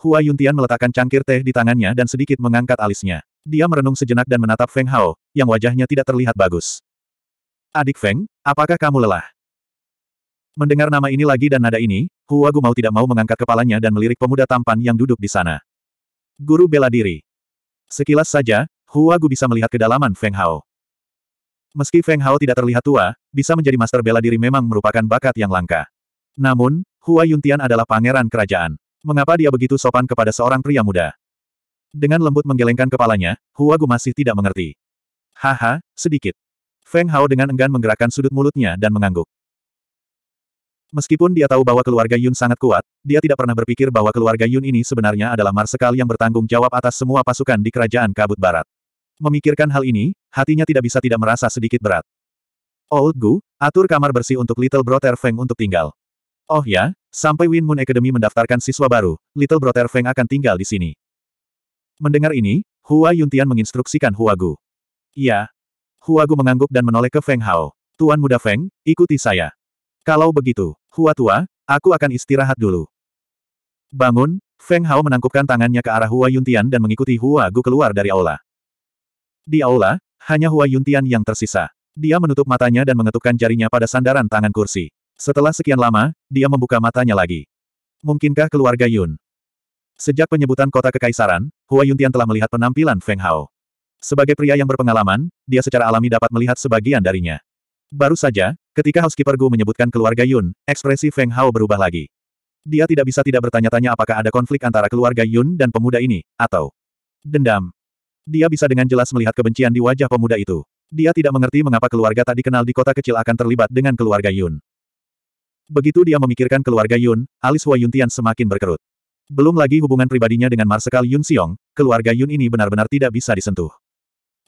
Hua Yuntian meletakkan cangkir teh di tangannya dan sedikit mengangkat alisnya. Dia merenung sejenak dan menatap Feng Hao, yang wajahnya tidak terlihat bagus. Adik Feng, apakah kamu lelah? Mendengar nama ini lagi dan nada ini, Hua Gu mau tidak mau mengangkat kepalanya dan melirik pemuda tampan yang duduk di sana. Guru bela diri. Sekilas saja, Hua Gu bisa melihat kedalaman Feng Hao. Meski Feng Hao tidak terlihat tua, bisa menjadi master bela diri memang merupakan bakat yang langka. Namun, Hua Yuntian adalah pangeran kerajaan. Mengapa dia begitu sopan kepada seorang pria muda? Dengan lembut menggelengkan kepalanya, Hua Gu masih tidak mengerti. Haha, sedikit. Feng Hao dengan enggan menggerakkan sudut mulutnya dan mengangguk. Meskipun dia tahu bahwa keluarga Yun sangat kuat, dia tidak pernah berpikir bahwa keluarga Yun ini sebenarnya adalah marsekal yang bertanggung jawab atas semua pasukan di kerajaan Kabut Barat. Memikirkan hal ini, hatinya tidak bisa tidak merasa sedikit berat. Old oh, Gu, atur kamar bersih untuk Little Brother Feng untuk tinggal. Oh ya, sampai Win Moon Academy mendaftarkan siswa baru, Little Brother Feng akan tinggal di sini. Mendengar ini, Hua Yuntian menginstruksikan Hua Gu. Iya. Hua Gu mengangguk dan menoleh ke Feng Hao. Tuan muda Feng, ikuti saya. Kalau begitu, Hua Tua, aku akan istirahat dulu. Bangun, Feng Hao menangkupkan tangannya ke arah Hua Yuntian dan mengikuti Hua Gu keluar dari aula. Di aula, hanya Hua Yuntian yang tersisa. Dia menutup matanya dan mengetukkan jarinya pada sandaran tangan kursi. Setelah sekian lama, dia membuka matanya lagi. Mungkinkah keluarga Yun? Sejak penyebutan kota kekaisaran, Hua Yuntian telah melihat penampilan Feng Hao. Sebagai pria yang berpengalaman, dia secara alami dapat melihat sebagian darinya. Baru saja, ketika housekeeper Gu menyebutkan keluarga Yun, ekspresi Feng Hao berubah lagi. Dia tidak bisa tidak bertanya-tanya apakah ada konflik antara keluarga Yun dan pemuda ini, atau dendam. Dia bisa dengan jelas melihat kebencian di wajah pemuda itu. Dia tidak mengerti mengapa keluarga tak dikenal di kota kecil akan terlibat dengan keluarga Yun. Begitu dia memikirkan keluarga Yun, alis Hua Yuntian semakin berkerut. Belum lagi hubungan pribadinya dengan Marsekal Yun Xiong, keluarga Yun ini benar-benar tidak bisa disentuh.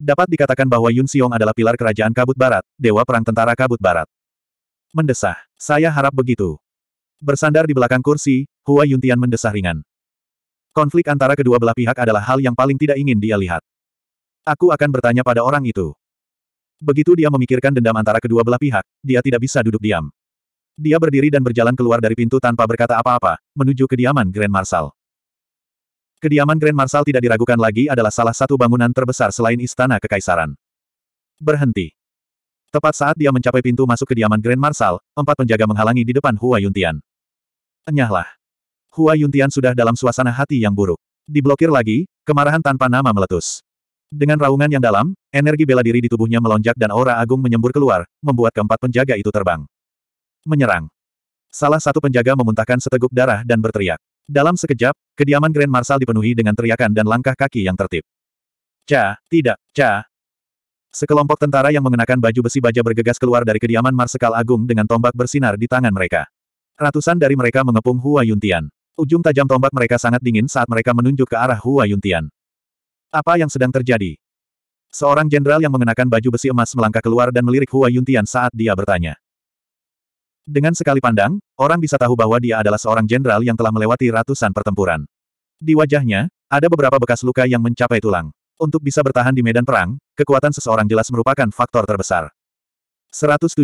Dapat dikatakan bahwa Yun Xiong adalah pilar kerajaan Kabut Barat, Dewa Perang Tentara Kabut Barat. Mendesah. Saya harap begitu. Bersandar di belakang kursi, Hua Yuntian mendesah ringan. Konflik antara kedua belah pihak adalah hal yang paling tidak ingin dia lihat. Aku akan bertanya pada orang itu. Begitu dia memikirkan dendam antara kedua belah pihak, dia tidak bisa duduk diam. Dia berdiri dan berjalan keluar dari pintu tanpa berkata apa-apa, menuju kediaman Grand Marshal. Kediaman Grand Marshal tidak diragukan lagi adalah salah satu bangunan terbesar selain Istana Kekaisaran. Berhenti. Tepat saat dia mencapai pintu masuk kediaman Grand Marshal, empat penjaga menghalangi di depan Hua Yuntian. Enyahlah. Hua Yuntian sudah dalam suasana hati yang buruk. Diblokir lagi, kemarahan tanpa nama meletus. Dengan raungan yang dalam, energi bela diri di tubuhnya melonjak dan aura agung menyembur keluar, membuat keempat penjaga itu terbang. Menyerang. Salah satu penjaga memuntahkan seteguk darah dan berteriak. Dalam sekejap, kediaman Grand Marshal dipenuhi dengan teriakan dan langkah kaki yang tertib. Ca, tidak, ca. Sekelompok tentara yang mengenakan baju besi baja bergegas keluar dari kediaman Marsekal Agung dengan tombak bersinar di tangan mereka. Ratusan dari mereka mengepung Hua Yuntian. Ujung tajam tombak mereka sangat dingin saat mereka menunjuk ke arah Hua Yuntian. Apa yang sedang terjadi? Seorang jenderal yang mengenakan baju besi emas melangkah keluar dan melirik Hua Yuntian saat dia bertanya. Dengan sekali pandang, orang bisa tahu bahwa dia adalah seorang jenderal yang telah melewati ratusan pertempuran. Di wajahnya, ada beberapa bekas luka yang mencapai tulang. Untuk bisa bertahan di medan perang, kekuatan seseorang jelas merupakan faktor terbesar. 107.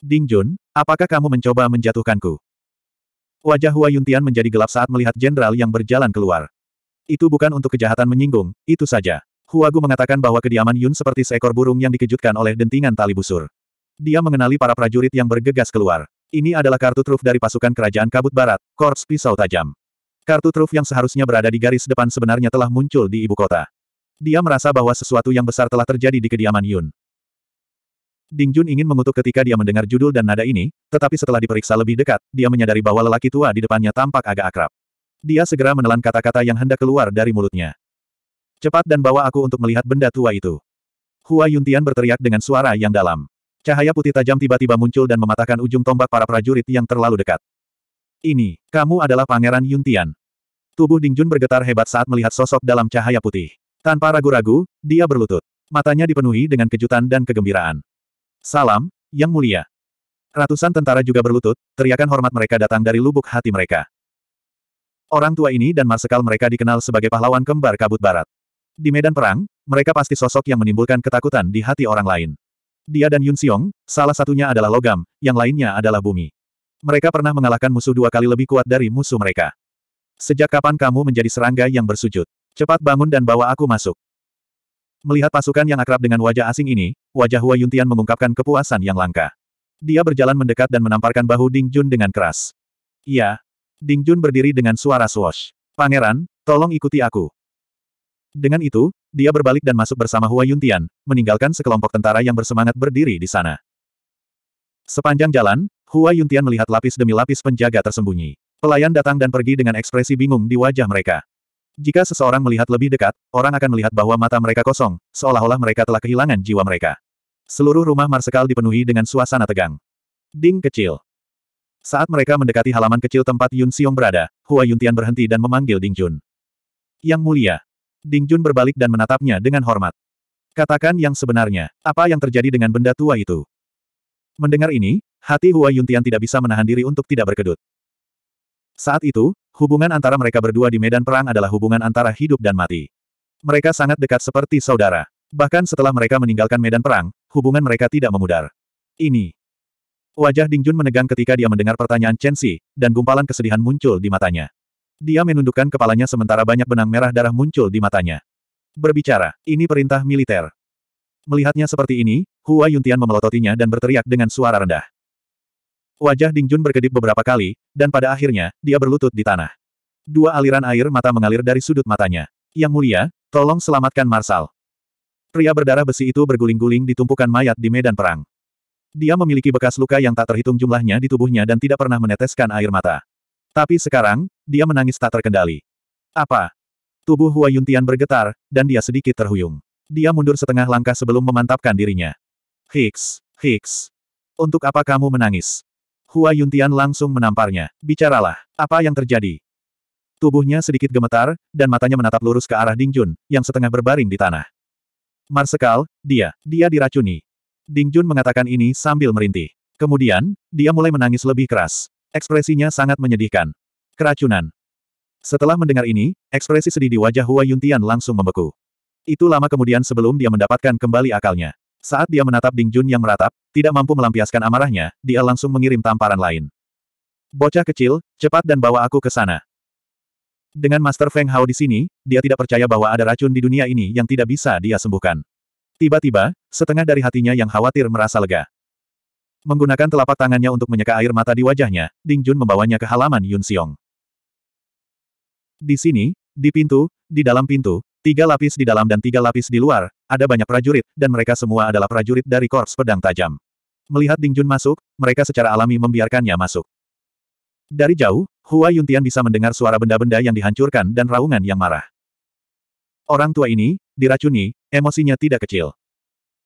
Ding Jun, apakah kamu mencoba menjatuhkanku? Wajah Hua Yuntian menjadi gelap saat melihat jenderal yang berjalan keluar. Itu bukan untuk kejahatan menyinggung, itu saja. Hua Gu mengatakan bahwa kediaman Yun seperti seekor burung yang dikejutkan oleh dentingan tali busur. Dia mengenali para prajurit yang bergegas keluar. Ini adalah kartu truf dari pasukan kerajaan kabut barat, Korps Pisau Tajam. Kartu truf yang seharusnya berada di garis depan sebenarnya telah muncul di ibu kota. Dia merasa bahwa sesuatu yang besar telah terjadi di kediaman Yun. Ding Jun ingin mengutuk ketika dia mendengar judul dan nada ini, tetapi setelah diperiksa lebih dekat, dia menyadari bahwa lelaki tua di depannya tampak agak akrab. Dia segera menelan kata-kata yang hendak keluar dari mulutnya. Cepat dan bawa aku untuk melihat benda tua itu. Hua Yuntian berteriak dengan suara yang dalam. Cahaya putih tajam tiba-tiba muncul dan mematahkan ujung tombak para prajurit yang terlalu dekat. Ini, kamu adalah Pangeran Yuntian. Tubuh Ding Jun bergetar hebat saat melihat sosok dalam cahaya putih. Tanpa ragu-ragu, dia berlutut. Matanya dipenuhi dengan kejutan dan kegembiraan. Salam, Yang Mulia. Ratusan tentara juga berlutut, teriakan hormat mereka datang dari lubuk hati mereka. Orang tua ini dan marsekal mereka dikenal sebagai pahlawan kembar kabut barat. Di medan perang, mereka pasti sosok yang menimbulkan ketakutan di hati orang lain. Dia dan Yun Xiong, salah satunya adalah logam, yang lainnya adalah bumi. Mereka pernah mengalahkan musuh dua kali lebih kuat dari musuh mereka. Sejak kapan kamu menjadi serangga yang bersujud? Cepat bangun dan bawa aku masuk. Melihat pasukan yang akrab dengan wajah asing ini, wajah Hua Yuntian mengungkapkan kepuasan yang langka. Dia berjalan mendekat dan menamparkan bahu Ding Jun dengan keras. Iya. Ding Jun berdiri dengan suara swash. Pangeran, tolong ikuti aku. Dengan itu, dia berbalik dan masuk bersama Hua Yuntian, meninggalkan sekelompok tentara yang bersemangat berdiri di sana. Sepanjang jalan, Hua Yuntian melihat lapis demi lapis penjaga tersembunyi. Pelayan datang dan pergi dengan ekspresi bingung di wajah mereka. Jika seseorang melihat lebih dekat, orang akan melihat bahwa mata mereka kosong, seolah-olah mereka telah kehilangan jiwa mereka. Seluruh rumah Marsekal dipenuhi dengan suasana tegang. Ding kecil. Saat mereka mendekati halaman kecil tempat Yun Xiong berada, Hua Yuntian berhenti dan memanggil Ding Jun. Yang mulia. Ding Jun berbalik dan menatapnya dengan hormat. Katakan yang sebenarnya, apa yang terjadi dengan benda tua itu? Mendengar ini, hati Hua Yuntian tidak bisa menahan diri untuk tidak berkedut. Saat itu, hubungan antara mereka berdua di medan perang adalah hubungan antara hidup dan mati. Mereka sangat dekat seperti saudara. Bahkan setelah mereka meninggalkan medan perang, hubungan mereka tidak memudar. Ini. Wajah Ding Jun menegang ketika dia mendengar pertanyaan Chen Xi, dan gumpalan kesedihan muncul di matanya. Dia menundukkan kepalanya sementara banyak benang merah darah muncul di matanya. Berbicara, ini perintah militer. Melihatnya seperti ini, Hua Yuntian memelototinya dan berteriak dengan suara rendah. Wajah Ding Jun berkedip beberapa kali, dan pada akhirnya, dia berlutut di tanah. Dua aliran air mata mengalir dari sudut matanya. Yang mulia, tolong selamatkan Marsal. Pria berdarah besi itu berguling-guling di tumpukan mayat di medan perang. Dia memiliki bekas luka yang tak terhitung jumlahnya di tubuhnya dan tidak pernah meneteskan air mata. Tapi sekarang, dia menangis tak terkendali. Apa? Tubuh Hua Yuntian bergetar, dan dia sedikit terhuyung. Dia mundur setengah langkah sebelum memantapkan dirinya. Hicks, Hicks. Untuk apa kamu menangis? Hua Yuntian langsung menamparnya. Bicaralah, apa yang terjadi? Tubuhnya sedikit gemetar, dan matanya menatap lurus ke arah Ding Jun, yang setengah berbaring di tanah. Marsekal, dia, dia diracuni. Ding Jun mengatakan ini sambil merintih. Kemudian, dia mulai menangis lebih keras. Ekspresinya sangat menyedihkan. Keracunan. Setelah mendengar ini, ekspresi sedih di wajah Hua Yuntian langsung membeku. Itu lama kemudian sebelum dia mendapatkan kembali akalnya. Saat dia menatap Ding Jun yang meratap, tidak mampu melampiaskan amarahnya, dia langsung mengirim tamparan lain. Bocah kecil, cepat dan bawa aku ke sana. Dengan Master Feng Hao di sini, dia tidak percaya bahwa ada racun di dunia ini yang tidak bisa dia sembuhkan. Tiba-tiba, setengah dari hatinya yang khawatir merasa lega. Menggunakan telapak tangannya untuk menyeka air mata di wajahnya, Ding Jun membawanya ke halaman Yun Xiong. Di sini, di pintu, di dalam pintu, Tiga lapis di dalam dan tiga lapis di luar, ada banyak prajurit, dan mereka semua adalah prajurit dari Korps Pedang Tajam. Melihat Ding Jun masuk, mereka secara alami membiarkannya masuk. Dari jauh, Hua Yuntian bisa mendengar suara benda-benda yang dihancurkan dan raungan yang marah. Orang tua ini, diracuni, emosinya tidak kecil.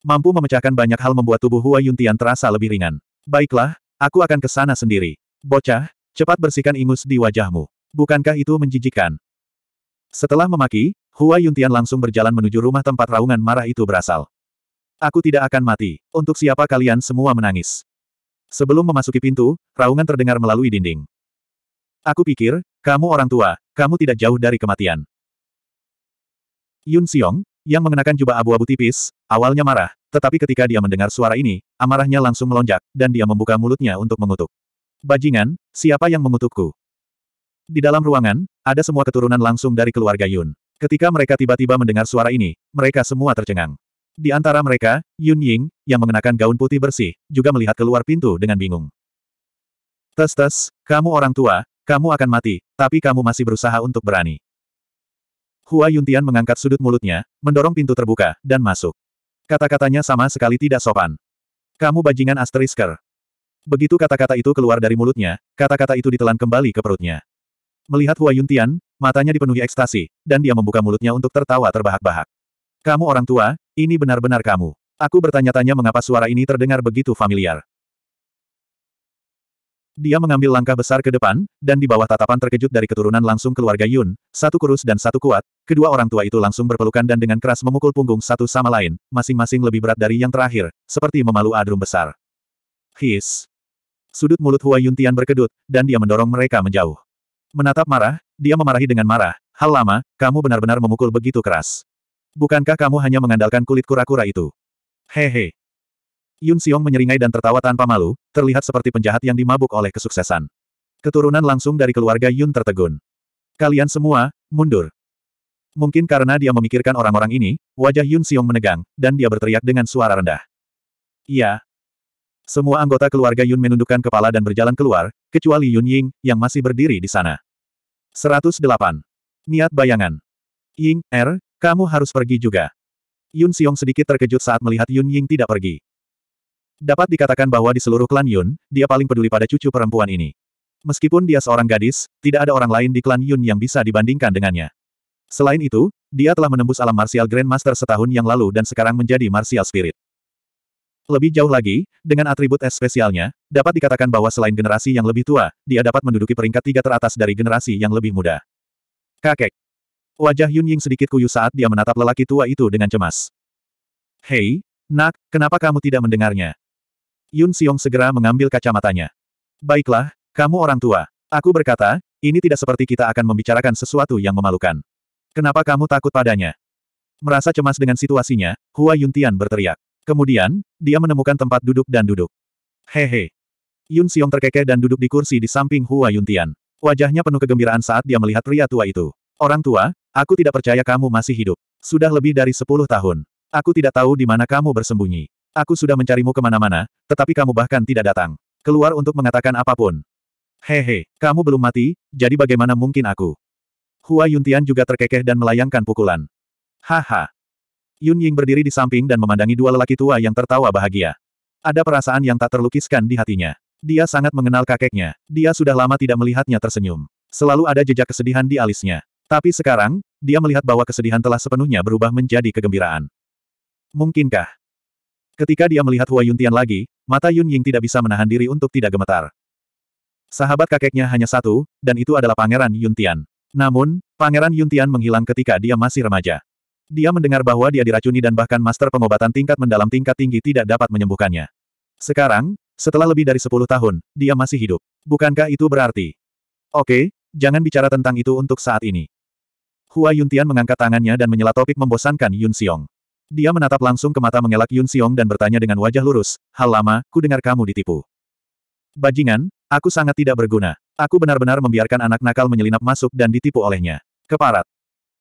Mampu memecahkan banyak hal membuat tubuh Hua Yuntian terasa lebih ringan. Baiklah, aku akan ke sana sendiri. Bocah, cepat bersihkan ingus di wajahmu. Bukankah itu menjijikan? Setelah memaki, Hua Yuntian langsung berjalan menuju rumah tempat raungan marah itu berasal. Aku tidak akan mati. Untuk siapa kalian semua menangis? Sebelum memasuki pintu, raungan terdengar melalui dinding. Aku pikir, kamu orang tua, kamu tidak jauh dari kematian. Yun Xiong, yang mengenakan jubah abu-abu tipis, awalnya marah, tetapi ketika dia mendengar suara ini, amarahnya langsung melonjak, dan dia membuka mulutnya untuk mengutuk. Bajingan, siapa yang mengutukku? Di dalam ruangan, ada semua keturunan langsung dari keluarga Yun. Ketika mereka tiba-tiba mendengar suara ini, mereka semua tercengang. Di antara mereka, Yun Ying, yang mengenakan gaun putih bersih, juga melihat keluar pintu dengan bingung. Tes-tes, kamu orang tua, kamu akan mati, tapi kamu masih berusaha untuk berani. Hua Yuntian mengangkat sudut mulutnya, mendorong pintu terbuka, dan masuk. Kata-katanya sama sekali tidak sopan. Kamu bajingan asterisker. Begitu kata-kata itu keluar dari mulutnya, kata-kata itu ditelan kembali ke perutnya. Melihat Hua Yuntian, matanya dipenuhi ekstasi, dan dia membuka mulutnya untuk tertawa terbahak-bahak. Kamu orang tua, ini benar-benar kamu. Aku bertanya-tanya mengapa suara ini terdengar begitu familiar. Dia mengambil langkah besar ke depan, dan di bawah tatapan terkejut dari keturunan langsung keluarga Yun, satu kurus dan satu kuat, kedua orang tua itu langsung berpelukan dan dengan keras memukul punggung satu sama lain, masing-masing lebih berat dari yang terakhir, seperti memalu adrum besar. His. Sudut mulut Hua Yun Tian berkedut, dan dia mendorong mereka menjauh. Menatap marah, dia memarahi dengan marah. Hal lama, kamu benar-benar memukul begitu keras. Bukankah kamu hanya mengandalkan kulit kura-kura itu? Hehe. Yun Xiong menyeringai dan tertawa tanpa malu, terlihat seperti penjahat yang dimabuk oleh kesuksesan. Keturunan langsung dari keluarga Yun tertegun. Kalian semua, mundur. Mungkin karena dia memikirkan orang-orang ini, wajah Yun Xiong menegang, dan dia berteriak dengan suara rendah. Iya, semua anggota keluarga Yun menundukkan kepala dan berjalan keluar, kecuali Yun Ying, yang masih berdiri di sana. 108. Niat bayangan. Ying, Er, kamu harus pergi juga. Yun Xiong sedikit terkejut saat melihat Yun Ying tidak pergi. Dapat dikatakan bahwa di seluruh klan Yun, dia paling peduli pada cucu perempuan ini. Meskipun dia seorang gadis, tidak ada orang lain di klan Yun yang bisa dibandingkan dengannya. Selain itu, dia telah menembus alam martial Grandmaster setahun yang lalu dan sekarang menjadi martial spirit. Lebih jauh lagi, dengan atribut Es spesialnya, dapat dikatakan bahwa selain generasi yang lebih tua, dia dapat menduduki peringkat tiga teratas dari generasi yang lebih muda. Kakek. Wajah Yun Ying sedikit kuyu saat dia menatap lelaki tua itu dengan cemas. Hei, nak, kenapa kamu tidak mendengarnya? Yun Xiong segera mengambil kacamatanya. Baiklah, kamu orang tua. Aku berkata, ini tidak seperti kita akan membicarakan sesuatu yang memalukan. Kenapa kamu takut padanya? Merasa cemas dengan situasinya, Hua Yuntian berteriak. Kemudian, dia menemukan tempat duduk dan duduk. Hehe. Yun Xiong terkekeh dan duduk di kursi di samping Hua Yuntian. Wajahnya penuh kegembiraan saat dia melihat pria tua itu. Orang tua, aku tidak percaya kamu masih hidup. Sudah lebih dari sepuluh tahun. Aku tidak tahu di mana kamu bersembunyi. Aku sudah mencarimu kemana-mana, tetapi kamu bahkan tidak datang. Keluar untuk mengatakan apapun. Hehe, kamu belum mati, jadi bagaimana mungkin aku? Hua Yuntian juga terkekeh dan melayangkan pukulan. Haha, Yun Ying berdiri di samping dan memandangi dua lelaki tua yang tertawa bahagia. Ada perasaan yang tak terlukiskan di hatinya. Dia sangat mengenal kakeknya. Dia sudah lama tidak melihatnya tersenyum. Selalu ada jejak kesedihan di alisnya. Tapi sekarang, dia melihat bahwa kesedihan telah sepenuhnya berubah menjadi kegembiraan. Mungkinkah? Ketika dia melihat Hua Yuntian lagi, mata Yun Ying tidak bisa menahan diri untuk tidak gemetar. Sahabat kakeknya hanya satu, dan itu adalah Pangeran Yuntian. Namun, Pangeran Yuntian menghilang ketika dia masih remaja. Dia mendengar bahwa dia diracuni dan bahkan master pengobatan tingkat mendalam tingkat tinggi tidak dapat menyembuhkannya. Sekarang, setelah lebih dari 10 tahun, dia masih hidup. Bukankah itu berarti? Oke, jangan bicara tentang itu untuk saat ini. Hua Yuntian mengangkat tangannya dan menyela topik membosankan Yun Xiong. Dia menatap langsung ke mata mengelak Yun Xiong dan bertanya dengan wajah lurus, Hal lama, ku dengar kamu ditipu. Bajingan, aku sangat tidak berguna. Aku benar-benar membiarkan anak nakal menyelinap masuk dan ditipu olehnya. Keparat.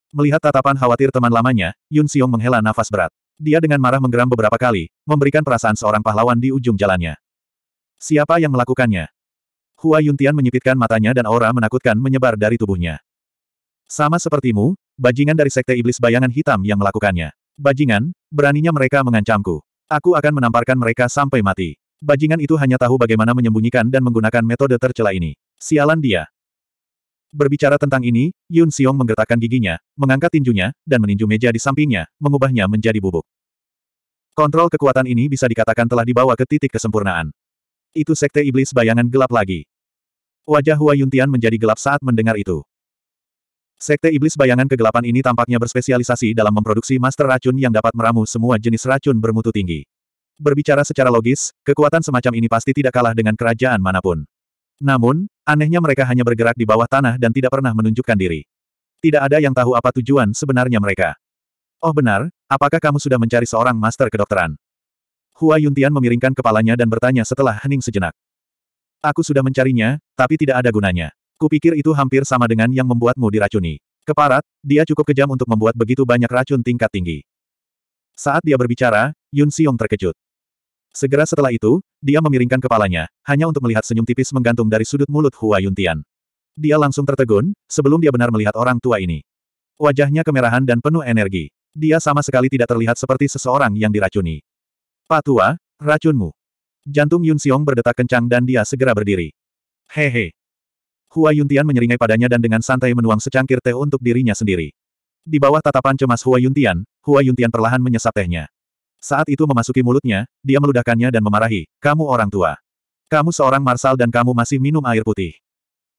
Melihat tatapan khawatir teman lamanya, Yun Xiong menghela nafas berat. Dia dengan marah menggeram beberapa kali, memberikan perasaan seorang pahlawan di ujung jalannya. Siapa yang melakukannya? Hua Yuntian menyipitkan matanya dan aura menakutkan menyebar dari tubuhnya. Sama sepertimu, bajingan dari Sekte Iblis Bayangan Hitam yang melakukannya. Bajingan, beraninya mereka mengancamku. Aku akan menamparkan mereka sampai mati. Bajingan itu hanya tahu bagaimana menyembunyikan dan menggunakan metode tercela ini. Sialan dia. Berbicara tentang ini, Yun Xiong menggertakkan giginya, mengangkat tinjunya, dan meninju meja di sampingnya, mengubahnya menjadi bubuk. Kontrol kekuatan ini bisa dikatakan telah dibawa ke titik kesempurnaan. Itu sekte iblis bayangan gelap lagi. Wajah Hua Yuntian menjadi gelap saat mendengar itu. Sekte iblis bayangan kegelapan ini tampaknya berspesialisasi dalam memproduksi master racun yang dapat meramu semua jenis racun bermutu tinggi. Berbicara secara logis, kekuatan semacam ini pasti tidak kalah dengan kerajaan manapun. Namun, Anehnya mereka hanya bergerak di bawah tanah dan tidak pernah menunjukkan diri. Tidak ada yang tahu apa tujuan sebenarnya mereka. Oh benar, apakah kamu sudah mencari seorang master kedokteran? Hua Yuntian memiringkan kepalanya dan bertanya setelah hening sejenak. Aku sudah mencarinya, tapi tidak ada gunanya. Kupikir itu hampir sama dengan yang membuatmu diracuni. Keparat, dia cukup kejam untuk membuat begitu banyak racun tingkat tinggi. Saat dia berbicara, Yun Xiong terkejut. Segera setelah itu, dia memiringkan kepalanya, hanya untuk melihat senyum tipis menggantung dari sudut mulut Hua Yuntian. Dia langsung tertegun, sebelum dia benar melihat orang tua ini. Wajahnya kemerahan dan penuh energi. Dia sama sekali tidak terlihat seperti seseorang yang diracuni. Pak tua, racunmu. Jantung Yun Xiong berdetak kencang dan dia segera berdiri. Hehe. He. Hua Yuntian menyeringai padanya dan dengan santai menuang secangkir teh untuk dirinya sendiri. Di bawah tatapan cemas Hua Yuntian, Hua Yuntian perlahan menyesap tehnya. Saat itu memasuki mulutnya, dia meludahkannya dan memarahi, kamu orang tua. Kamu seorang marsal dan kamu masih minum air putih.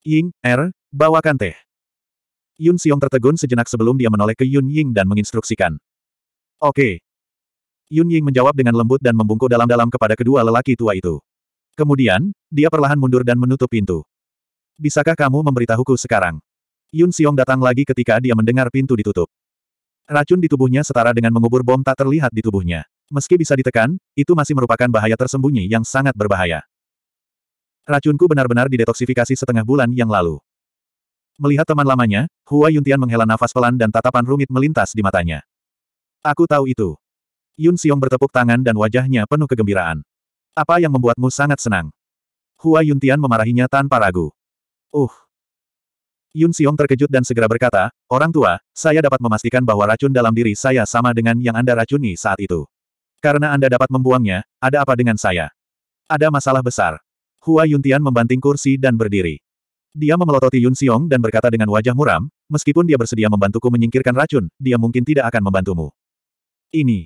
Ying, Er, bawakan teh. Yun Xiong tertegun sejenak sebelum dia menoleh ke Yun Ying dan menginstruksikan. Oke. Okay. Yun Ying menjawab dengan lembut dan membungkuk dalam-dalam kepada kedua lelaki tua itu. Kemudian, dia perlahan mundur dan menutup pintu. Bisakah kamu memberitahuku sekarang? Yun Xiong datang lagi ketika dia mendengar pintu ditutup. Racun di tubuhnya setara dengan mengubur bom tak terlihat di tubuhnya. Meski bisa ditekan, itu masih merupakan bahaya tersembunyi yang sangat berbahaya. Racunku benar-benar didetoksifikasi setengah bulan yang lalu. Melihat teman lamanya, Hua Yuntian menghela nafas pelan dan tatapan rumit melintas di matanya. Aku tahu itu. Yun Xiong bertepuk tangan dan wajahnya penuh kegembiraan. Apa yang membuatmu sangat senang? Hua Yuntian memarahinya tanpa ragu. Uh. Yun Xiong terkejut dan segera berkata, Orang tua, saya dapat memastikan bahwa racun dalam diri saya sama dengan yang Anda racuni saat itu. Karena Anda dapat membuangnya, ada apa dengan saya? Ada masalah besar. Hua Yuntian membanting kursi dan berdiri. Dia memelototi Yun Xiong dan berkata dengan wajah muram, meskipun dia bersedia membantuku menyingkirkan racun, dia mungkin tidak akan membantumu. Ini.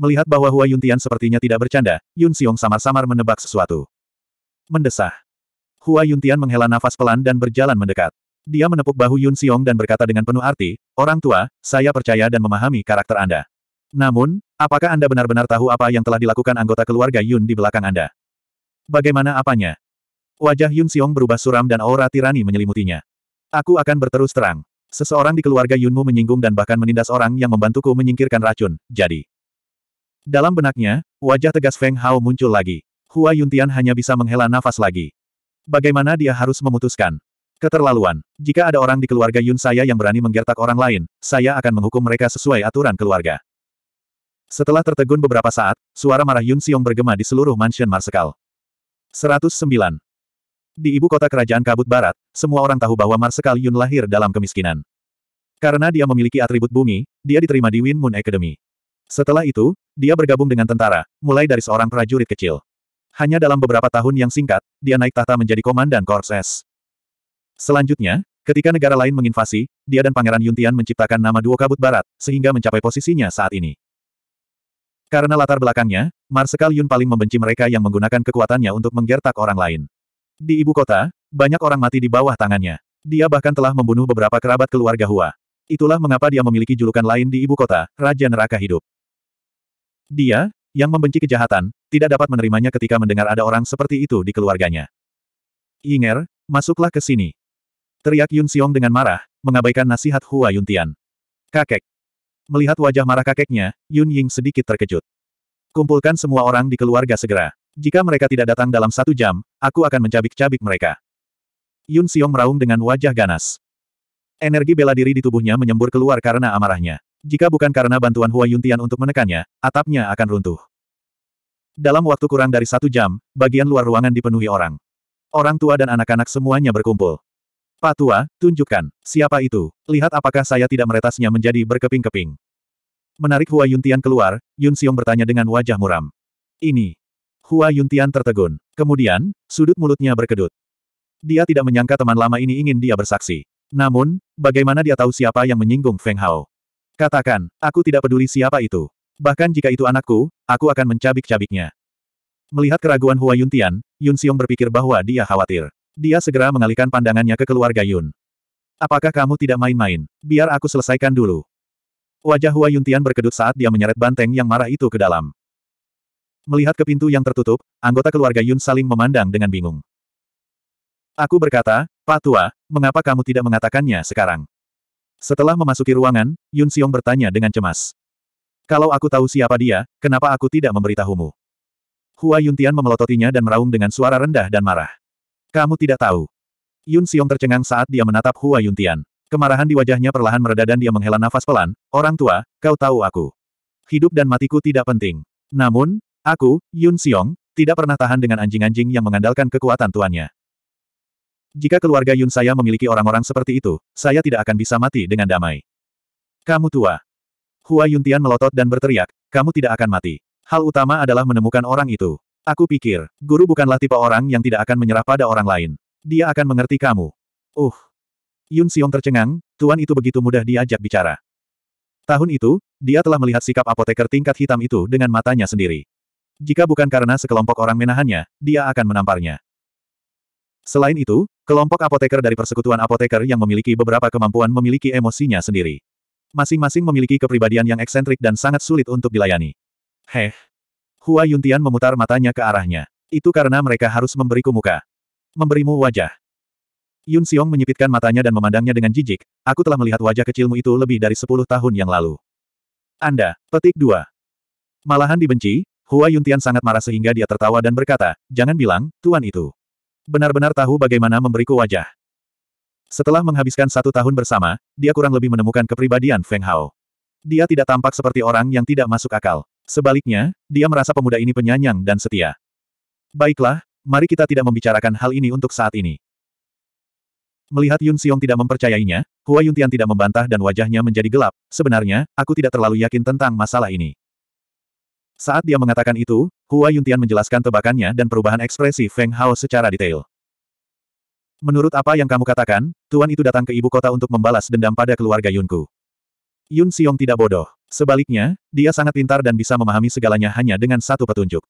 Melihat bahwa Hua Yuntian sepertinya tidak bercanda, Yun Xiong samar-samar menebak sesuatu. Mendesah. Hua Yuntian menghela nafas pelan dan berjalan mendekat. Dia menepuk bahu Yun Xiong dan berkata dengan penuh arti, Orang tua, saya percaya dan memahami karakter Anda. Namun, apakah Anda benar-benar tahu apa yang telah dilakukan anggota keluarga Yun di belakang Anda? Bagaimana apanya? Wajah Yun Xiong berubah suram dan aura tirani menyelimutinya. Aku akan berterus terang. Seseorang di keluarga Yunmu menyinggung dan bahkan menindas orang yang membantuku menyingkirkan racun, jadi. Dalam benaknya, wajah tegas Feng Hao muncul lagi. Hua Yuntian hanya bisa menghela nafas lagi. Bagaimana dia harus memutuskan? Keterlaluan. Jika ada orang di keluarga Yun saya yang berani menggertak orang lain, saya akan menghukum mereka sesuai aturan keluarga. Setelah tertegun beberapa saat, suara marah Yun Xiong bergema di seluruh mansion Marsekal. 109. Di ibu kota kerajaan Kabut Barat, semua orang tahu bahwa Marsekal Yun lahir dalam kemiskinan. Karena dia memiliki atribut bumi, dia diterima di Win Moon Academy. Setelah itu, dia bergabung dengan tentara, mulai dari seorang prajurit kecil. Hanya dalam beberapa tahun yang singkat, dia naik tahta menjadi komandan Korps S. Selanjutnya, Ketika negara lain menginvasi, dia dan Pangeran Yuntian menciptakan nama Duo Kabut Barat, sehingga mencapai posisinya saat ini. Karena latar belakangnya, Marsekal Yun paling membenci mereka yang menggunakan kekuatannya untuk menggertak orang lain. Di ibu kota, banyak orang mati di bawah tangannya. Dia bahkan telah membunuh beberapa kerabat keluarga Hua. Itulah mengapa dia memiliki julukan lain di ibu kota, Raja Neraka Hidup. Dia, yang membenci kejahatan, tidak dapat menerimanya ketika mendengar ada orang seperti itu di keluarganya. Inger, masuklah ke sini. Teriak Yun Xiong dengan marah, mengabaikan nasihat Hua Yuntian. Kakek, Melihat wajah marah kakeknya, Yun Ying sedikit terkejut. Kumpulkan semua orang di keluarga segera. Jika mereka tidak datang dalam satu jam, aku akan mencabik-cabik mereka. Yun Xiong meraung dengan wajah ganas. Energi bela diri di tubuhnya menyembur keluar karena amarahnya. Jika bukan karena bantuan Hua Yuntian untuk menekannya, atapnya akan runtuh. Dalam waktu kurang dari satu jam, bagian luar ruangan dipenuhi orang. Orang tua dan anak-anak semuanya berkumpul. Pak Tua, tunjukkan, siapa itu? Lihat apakah saya tidak meretasnya menjadi berkeping-keping. Menarik Hua Yuntian keluar, Yun Xiong bertanya dengan wajah muram. Ini. Hua Yuntian tertegun. Kemudian, sudut mulutnya berkedut. Dia tidak menyangka teman lama ini ingin dia bersaksi. Namun, bagaimana dia tahu siapa yang menyinggung Feng Hao? Katakan, aku tidak peduli siapa itu. Bahkan jika itu anakku, aku akan mencabik-cabiknya. Melihat keraguan Hua Yuntian, Yun Xiong berpikir bahwa dia khawatir. Dia segera mengalihkan pandangannya ke keluarga Yun. Apakah kamu tidak main-main? Biar aku selesaikan dulu. Wajah Hua Yuntian berkedut saat dia menyeret banteng yang marah itu ke dalam. Melihat ke pintu yang tertutup, anggota keluarga Yun saling memandang dengan bingung. Aku berkata, Pak Tua, mengapa kamu tidak mengatakannya sekarang? Setelah memasuki ruangan, Yun Xiong bertanya dengan cemas. Kalau aku tahu siapa dia, kenapa aku tidak memberitahumu? Hua Yuntian memelototinya dan meraung dengan suara rendah dan marah. Kamu tidak tahu. Yun Xiong tercengang saat dia menatap Hua Yuntian. Kemarahan di wajahnya perlahan mereda dan dia menghela nafas pelan, Orang tua, kau tahu aku. Hidup dan matiku tidak penting. Namun, aku, Yun Xiong, tidak pernah tahan dengan anjing-anjing yang mengandalkan kekuatan tuannya. Jika keluarga Yun saya memiliki orang-orang seperti itu, saya tidak akan bisa mati dengan damai. Kamu tua. Hua Yuntian melotot dan berteriak, kamu tidak akan mati. Hal utama adalah menemukan orang itu. Aku pikir, guru bukanlah tipe orang yang tidak akan menyerah pada orang lain. Dia akan mengerti kamu. Uh. Yun Xiong tercengang, tuan itu begitu mudah diajak bicara. Tahun itu, dia telah melihat sikap apoteker tingkat hitam itu dengan matanya sendiri. Jika bukan karena sekelompok orang menahannya, dia akan menamparnya. Selain itu, kelompok apoteker dari persekutuan apoteker yang memiliki beberapa kemampuan memiliki emosinya sendiri. Masing-masing memiliki kepribadian yang eksentrik dan sangat sulit untuk dilayani. Heh, Hua Yuntian memutar matanya ke arahnya. Itu karena mereka harus memberiku muka. Memberimu wajah. Yun Xiong menyipitkan matanya dan memandangnya dengan jijik, aku telah melihat wajah kecilmu itu lebih dari sepuluh tahun yang lalu. Anda, petik dua. Malahan dibenci, Hua Yuntian sangat marah sehingga dia tertawa dan berkata, jangan bilang, tuan itu. Benar-benar tahu bagaimana memberiku wajah. Setelah menghabiskan satu tahun bersama, dia kurang lebih menemukan kepribadian Feng Hao. Dia tidak tampak seperti orang yang tidak masuk akal. Sebaliknya, dia merasa pemuda ini penyanyang dan setia. Baiklah, mari kita tidak membicarakan hal ini untuk saat ini. Melihat Yun Xiong tidak mempercayainya, Hua Yuntian tidak membantah dan wajahnya menjadi gelap. Sebenarnya, aku tidak terlalu yakin tentang masalah ini. Saat dia mengatakan itu, Hua Yuntian menjelaskan tebakannya dan perubahan ekspresi Feng Hao secara detail. Menurut apa yang kamu katakan, Tuan itu datang ke ibu kota untuk membalas dendam pada keluarga Yunku. Yun Xiong tidak bodoh. Sebaliknya, dia sangat pintar dan bisa memahami segalanya hanya dengan satu petunjuk.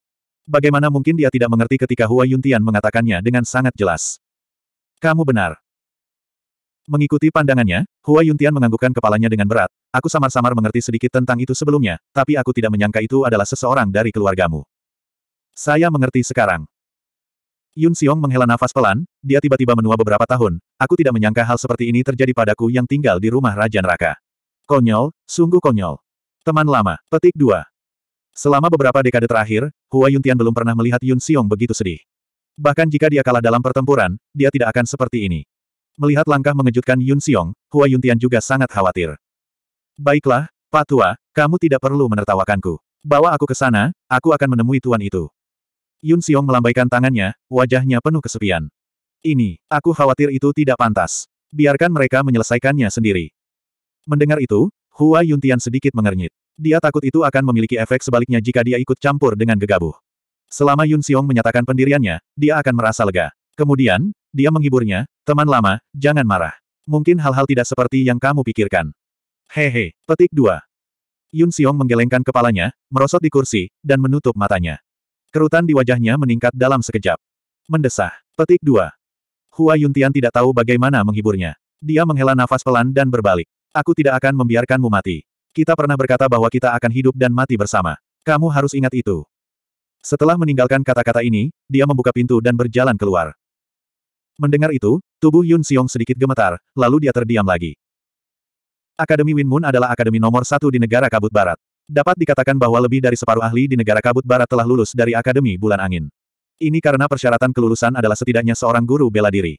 Bagaimana mungkin dia tidak mengerti ketika Hua Yuntian mengatakannya dengan sangat jelas. Kamu benar. Mengikuti pandangannya, Hua Yuntian menganggukkan kepalanya dengan berat. Aku samar-samar mengerti sedikit tentang itu sebelumnya, tapi aku tidak menyangka itu adalah seseorang dari keluargamu. Saya mengerti sekarang. Yun Xiong menghela nafas pelan, dia tiba-tiba menua beberapa tahun. Aku tidak menyangka hal seperti ini terjadi padaku yang tinggal di rumah Raja Neraka. Konyol, sungguh konyol. Teman lama, petik 2. Selama beberapa dekade terakhir, Hua Yuntian belum pernah melihat Yun Xiong begitu sedih. Bahkan jika dia kalah dalam pertempuran, dia tidak akan seperti ini. Melihat langkah mengejutkan Yun Xiong, Hua Yuntian juga sangat khawatir. Baiklah, Pak Tua, kamu tidak perlu menertawakanku. Bawa aku ke sana, aku akan menemui tuan itu. Yun Xiong melambaikan tangannya, wajahnya penuh kesepian. Ini, aku khawatir itu tidak pantas. Biarkan mereka menyelesaikannya sendiri. Mendengar itu, Hua Yuntian sedikit mengernyit. Dia takut itu akan memiliki efek sebaliknya jika dia ikut campur dengan gegabah. Selama Yun Xiong menyatakan pendiriannya, dia akan merasa lega. Kemudian, dia menghiburnya, teman lama, jangan marah. Mungkin hal-hal tidak seperti yang kamu pikirkan. Hehe, petik dua. Yun Xiong menggelengkan kepalanya, merosot di kursi, dan menutup matanya. Kerutan di wajahnya meningkat dalam sekejap. Mendesah. Petik dua. Hua Yuntian tidak tahu bagaimana menghiburnya. Dia menghela nafas pelan dan berbalik. Aku tidak akan membiarkanmu mati. Kita pernah berkata bahwa kita akan hidup dan mati bersama. Kamu harus ingat itu. Setelah meninggalkan kata-kata ini, dia membuka pintu dan berjalan keluar. Mendengar itu, tubuh Yun Xiong sedikit gemetar, lalu dia terdiam lagi. Akademi Win Moon adalah akademi nomor satu di negara kabut barat. Dapat dikatakan bahwa lebih dari separuh ahli di negara kabut barat telah lulus dari Akademi Bulan Angin. Ini karena persyaratan kelulusan adalah setidaknya seorang guru bela diri.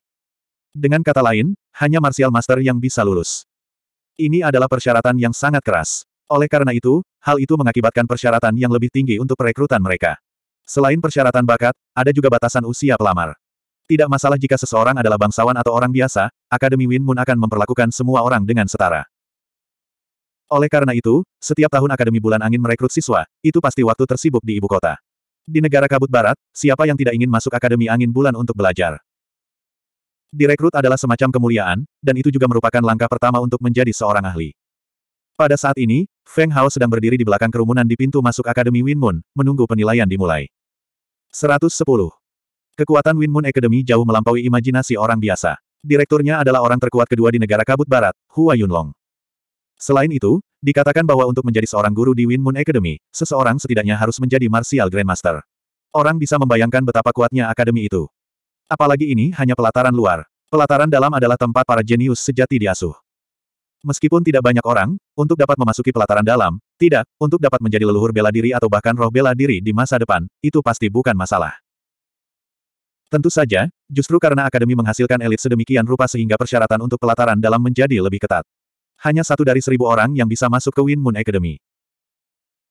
Dengan kata lain, hanya martial master yang bisa lulus. Ini adalah persyaratan yang sangat keras. Oleh karena itu, hal itu mengakibatkan persyaratan yang lebih tinggi untuk perekrutan mereka. Selain persyaratan bakat, ada juga batasan usia pelamar. Tidak masalah jika seseorang adalah bangsawan atau orang biasa, Akademi Win Moon akan memperlakukan semua orang dengan setara. Oleh karena itu, setiap tahun Akademi Bulan Angin merekrut siswa, itu pasti waktu tersibuk di ibu kota. Di negara kabut barat, siapa yang tidak ingin masuk Akademi Angin Bulan untuk belajar? Direkrut adalah semacam kemuliaan, dan itu juga merupakan langkah pertama untuk menjadi seorang ahli. Pada saat ini, Feng Hao sedang berdiri di belakang kerumunan di pintu masuk Akademi Win Moon, menunggu penilaian dimulai. 110. Kekuatan Win Moon Academy jauh melampaui imajinasi orang biasa. Direkturnya adalah orang terkuat kedua di negara kabut barat, Hua Yunlong. Selain itu, dikatakan bahwa untuk menjadi seorang guru di Win Moon Academy, seseorang setidaknya harus menjadi Martial Grandmaster. Orang bisa membayangkan betapa kuatnya akademi itu. Apalagi ini hanya pelataran luar. Pelataran dalam adalah tempat para jenius sejati diasuh. Meskipun tidak banyak orang, untuk dapat memasuki pelataran dalam, tidak, untuk dapat menjadi leluhur bela diri atau bahkan roh bela diri di masa depan, itu pasti bukan masalah. Tentu saja, justru karena Akademi menghasilkan elit sedemikian rupa sehingga persyaratan untuk pelataran dalam menjadi lebih ketat. Hanya satu dari seribu orang yang bisa masuk ke Win Moon Academy.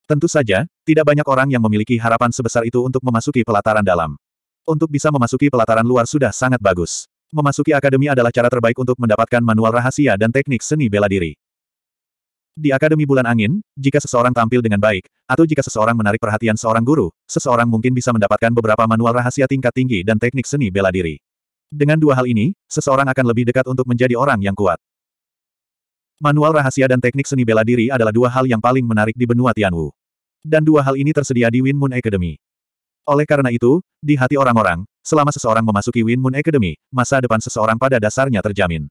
Tentu saja, tidak banyak orang yang memiliki harapan sebesar itu untuk memasuki pelataran dalam. Untuk bisa memasuki pelataran luar sudah sangat bagus. Memasuki akademi adalah cara terbaik untuk mendapatkan manual rahasia dan teknik seni bela diri. Di Akademi Bulan Angin, jika seseorang tampil dengan baik, atau jika seseorang menarik perhatian seorang guru, seseorang mungkin bisa mendapatkan beberapa manual rahasia tingkat tinggi dan teknik seni bela diri. Dengan dua hal ini, seseorang akan lebih dekat untuk menjadi orang yang kuat. Manual rahasia dan teknik seni bela diri adalah dua hal yang paling menarik di benua Tianwu. Dan dua hal ini tersedia di Win Moon Academy. Oleh karena itu, di hati orang-orang, selama seseorang memasuki Win Moon Academy, masa depan seseorang pada dasarnya terjamin.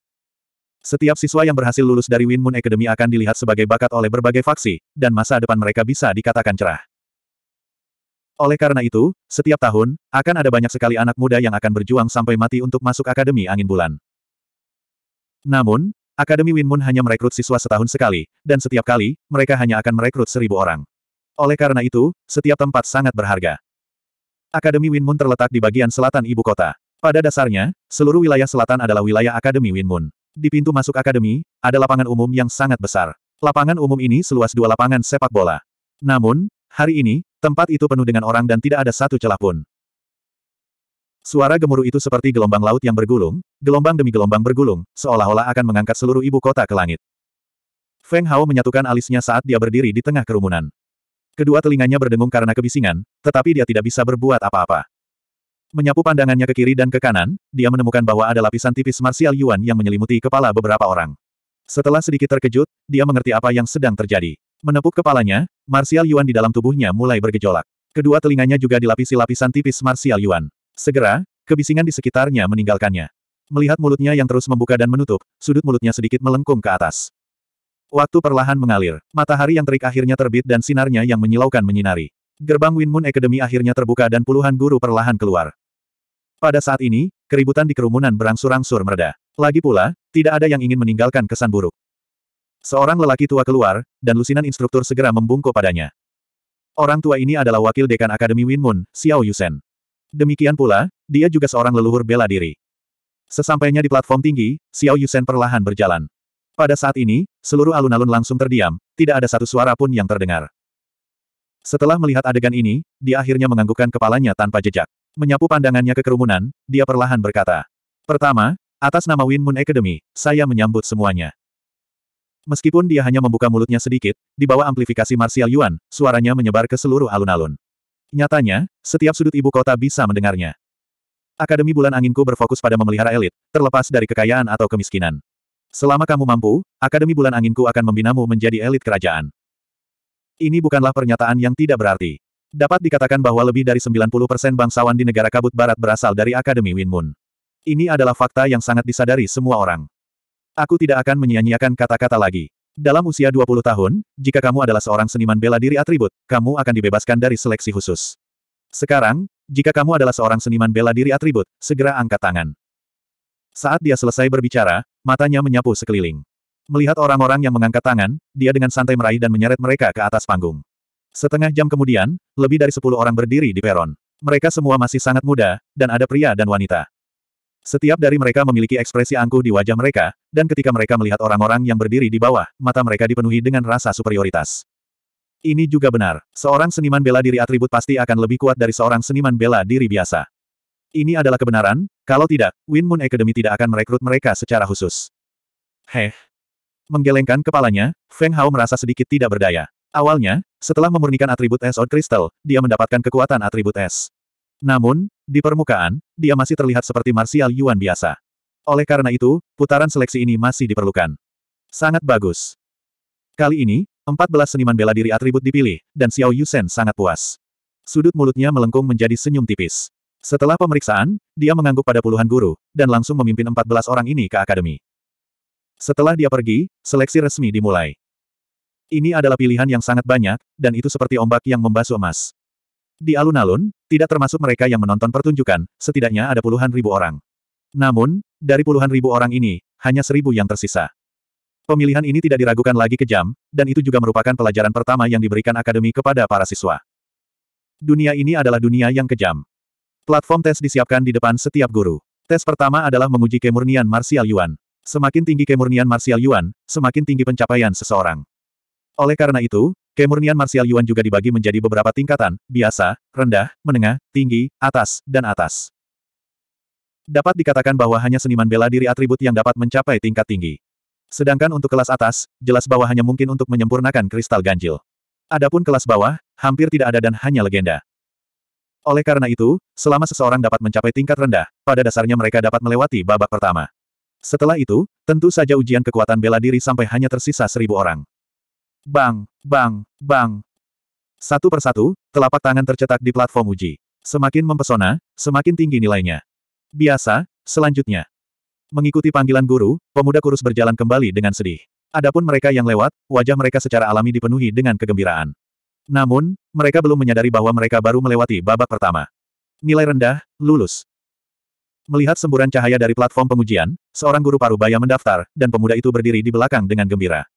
Setiap siswa yang berhasil lulus dari Win Moon Academy akan dilihat sebagai bakat oleh berbagai faksi, dan masa depan mereka bisa dikatakan cerah. Oleh karena itu, setiap tahun, akan ada banyak sekali anak muda yang akan berjuang sampai mati untuk masuk Akademi Angin Bulan. Namun, Akademi Win Moon hanya merekrut siswa setahun sekali, dan setiap kali, mereka hanya akan merekrut seribu orang. Oleh karena itu, setiap tempat sangat berharga. Akademi Win Moon terletak di bagian selatan ibu kota. Pada dasarnya, seluruh wilayah selatan adalah wilayah Akademi Win Moon. Di pintu masuk akademi, ada lapangan umum yang sangat besar. Lapangan umum ini seluas dua lapangan sepak bola. Namun, hari ini, tempat itu penuh dengan orang dan tidak ada satu celah pun. Suara gemuruh itu seperti gelombang laut yang bergulung, gelombang demi gelombang bergulung, seolah-olah akan mengangkat seluruh ibu kota ke langit. Feng Hao menyatukan alisnya saat dia berdiri di tengah kerumunan. Kedua telinganya berdengung karena kebisingan, tetapi dia tidak bisa berbuat apa-apa. Menyapu pandangannya ke kiri dan ke kanan, dia menemukan bahwa ada lapisan tipis martial Yuan yang menyelimuti kepala beberapa orang. Setelah sedikit terkejut, dia mengerti apa yang sedang terjadi. Menepuk kepalanya, martial Yuan di dalam tubuhnya mulai bergejolak. Kedua telinganya juga dilapisi lapisan tipis martial Yuan. Segera, kebisingan di sekitarnya meninggalkannya. Melihat mulutnya yang terus membuka dan menutup, sudut mulutnya sedikit melengkung ke atas. Waktu perlahan mengalir. Matahari yang terik akhirnya terbit dan sinarnya yang menyilaukan menyinari. Gerbang Win Academy akhirnya terbuka dan puluhan guru perlahan keluar. Pada saat ini, keributan di kerumunan berangsur-angsur mereda. Lagi pula, tidak ada yang ingin meninggalkan kesan buruk. Seorang lelaki tua keluar, dan lusinan instruktur segera membungkuk padanya. Orang tua ini adalah wakil dekan Akademi Win Xiao Yusen. Demikian pula, dia juga seorang leluhur bela diri. Sesampainya di platform tinggi, Xiao Yusen perlahan berjalan. Pada saat ini, seluruh alun-alun langsung terdiam, tidak ada satu suara pun yang terdengar. Setelah melihat adegan ini, dia akhirnya menganggukkan kepalanya tanpa jejak. Menyapu pandangannya ke kerumunan, dia perlahan berkata. Pertama, atas nama Win Moon Academy, saya menyambut semuanya. Meskipun dia hanya membuka mulutnya sedikit, di bawah amplifikasi Martial Yuan, suaranya menyebar ke seluruh alun-alun. Nyatanya, setiap sudut ibu kota bisa mendengarnya. Akademi Bulan Anginku berfokus pada memelihara elit, terlepas dari kekayaan atau kemiskinan. Selama kamu mampu, Akademi Bulan Anginku akan membinamu menjadi elit kerajaan. Ini bukanlah pernyataan yang tidak berarti. Dapat dikatakan bahwa lebih dari 90% bangsawan di negara kabut barat berasal dari Akademi Wind Ini adalah fakta yang sangat disadari semua orang. Aku tidak akan menyia-nyiakan kata-kata lagi. Dalam usia 20 tahun, jika kamu adalah seorang seniman bela diri atribut, kamu akan dibebaskan dari seleksi khusus. Sekarang, jika kamu adalah seorang seniman bela diri atribut, segera angkat tangan. Saat dia selesai berbicara, Matanya menyapu sekeliling. Melihat orang-orang yang mengangkat tangan, dia dengan santai meraih dan menyeret mereka ke atas panggung. Setengah jam kemudian, lebih dari sepuluh orang berdiri di peron. Mereka semua masih sangat muda, dan ada pria dan wanita. Setiap dari mereka memiliki ekspresi angkuh di wajah mereka, dan ketika mereka melihat orang-orang yang berdiri di bawah, mata mereka dipenuhi dengan rasa superioritas. Ini juga benar, seorang seniman bela diri atribut pasti akan lebih kuat dari seorang seniman bela diri biasa. Ini adalah kebenaran, kalau tidak, Win Moon Academy tidak akan merekrut mereka secara khusus. Heh. Menggelengkan kepalanya, Feng Hao merasa sedikit tidak berdaya. Awalnya, setelah memurnikan atribut es od Crystal, dia mendapatkan kekuatan atribut es. Namun, di permukaan, dia masih terlihat seperti martial Yuan biasa. Oleh karena itu, putaran seleksi ini masih diperlukan. Sangat bagus. Kali ini, 14 seniman bela diri atribut dipilih, dan Xiao Yusen sangat puas. Sudut mulutnya melengkung menjadi senyum tipis. Setelah pemeriksaan, dia mengangguk pada puluhan guru, dan langsung memimpin 14 orang ini ke akademi. Setelah dia pergi, seleksi resmi dimulai. Ini adalah pilihan yang sangat banyak, dan itu seperti ombak yang membasuh emas. Di alun-alun, tidak termasuk mereka yang menonton pertunjukan, setidaknya ada puluhan ribu orang. Namun, dari puluhan ribu orang ini, hanya seribu yang tersisa. Pemilihan ini tidak diragukan lagi kejam, dan itu juga merupakan pelajaran pertama yang diberikan akademi kepada para siswa. Dunia ini adalah dunia yang kejam. Platform tes disiapkan di depan setiap guru. Tes pertama adalah menguji kemurnian Martial Yuan. Semakin tinggi kemurnian Martial Yuan, semakin tinggi pencapaian seseorang. Oleh karena itu, kemurnian Martial Yuan juga dibagi menjadi beberapa tingkatan, biasa, rendah, menengah, tinggi, atas, dan atas. Dapat dikatakan bahwa hanya seniman bela diri atribut yang dapat mencapai tingkat tinggi. Sedangkan untuk kelas atas, jelas bahwa hanya mungkin untuk menyempurnakan kristal ganjil. Adapun kelas bawah, hampir tidak ada dan hanya legenda. Oleh karena itu, selama seseorang dapat mencapai tingkat rendah, pada dasarnya mereka dapat melewati babak pertama. Setelah itu, tentu saja ujian kekuatan bela diri sampai hanya tersisa seribu orang. Bang, bang, bang. Satu persatu, telapak tangan tercetak di platform uji. Semakin mempesona, semakin tinggi nilainya. Biasa, selanjutnya. Mengikuti panggilan guru, pemuda kurus berjalan kembali dengan sedih. Adapun mereka yang lewat, wajah mereka secara alami dipenuhi dengan kegembiraan. Namun, mereka belum menyadari bahwa mereka baru melewati babak pertama. Nilai rendah, lulus. Melihat semburan cahaya dari platform pengujian, seorang guru paruh baya mendaftar, dan pemuda itu berdiri di belakang dengan gembira.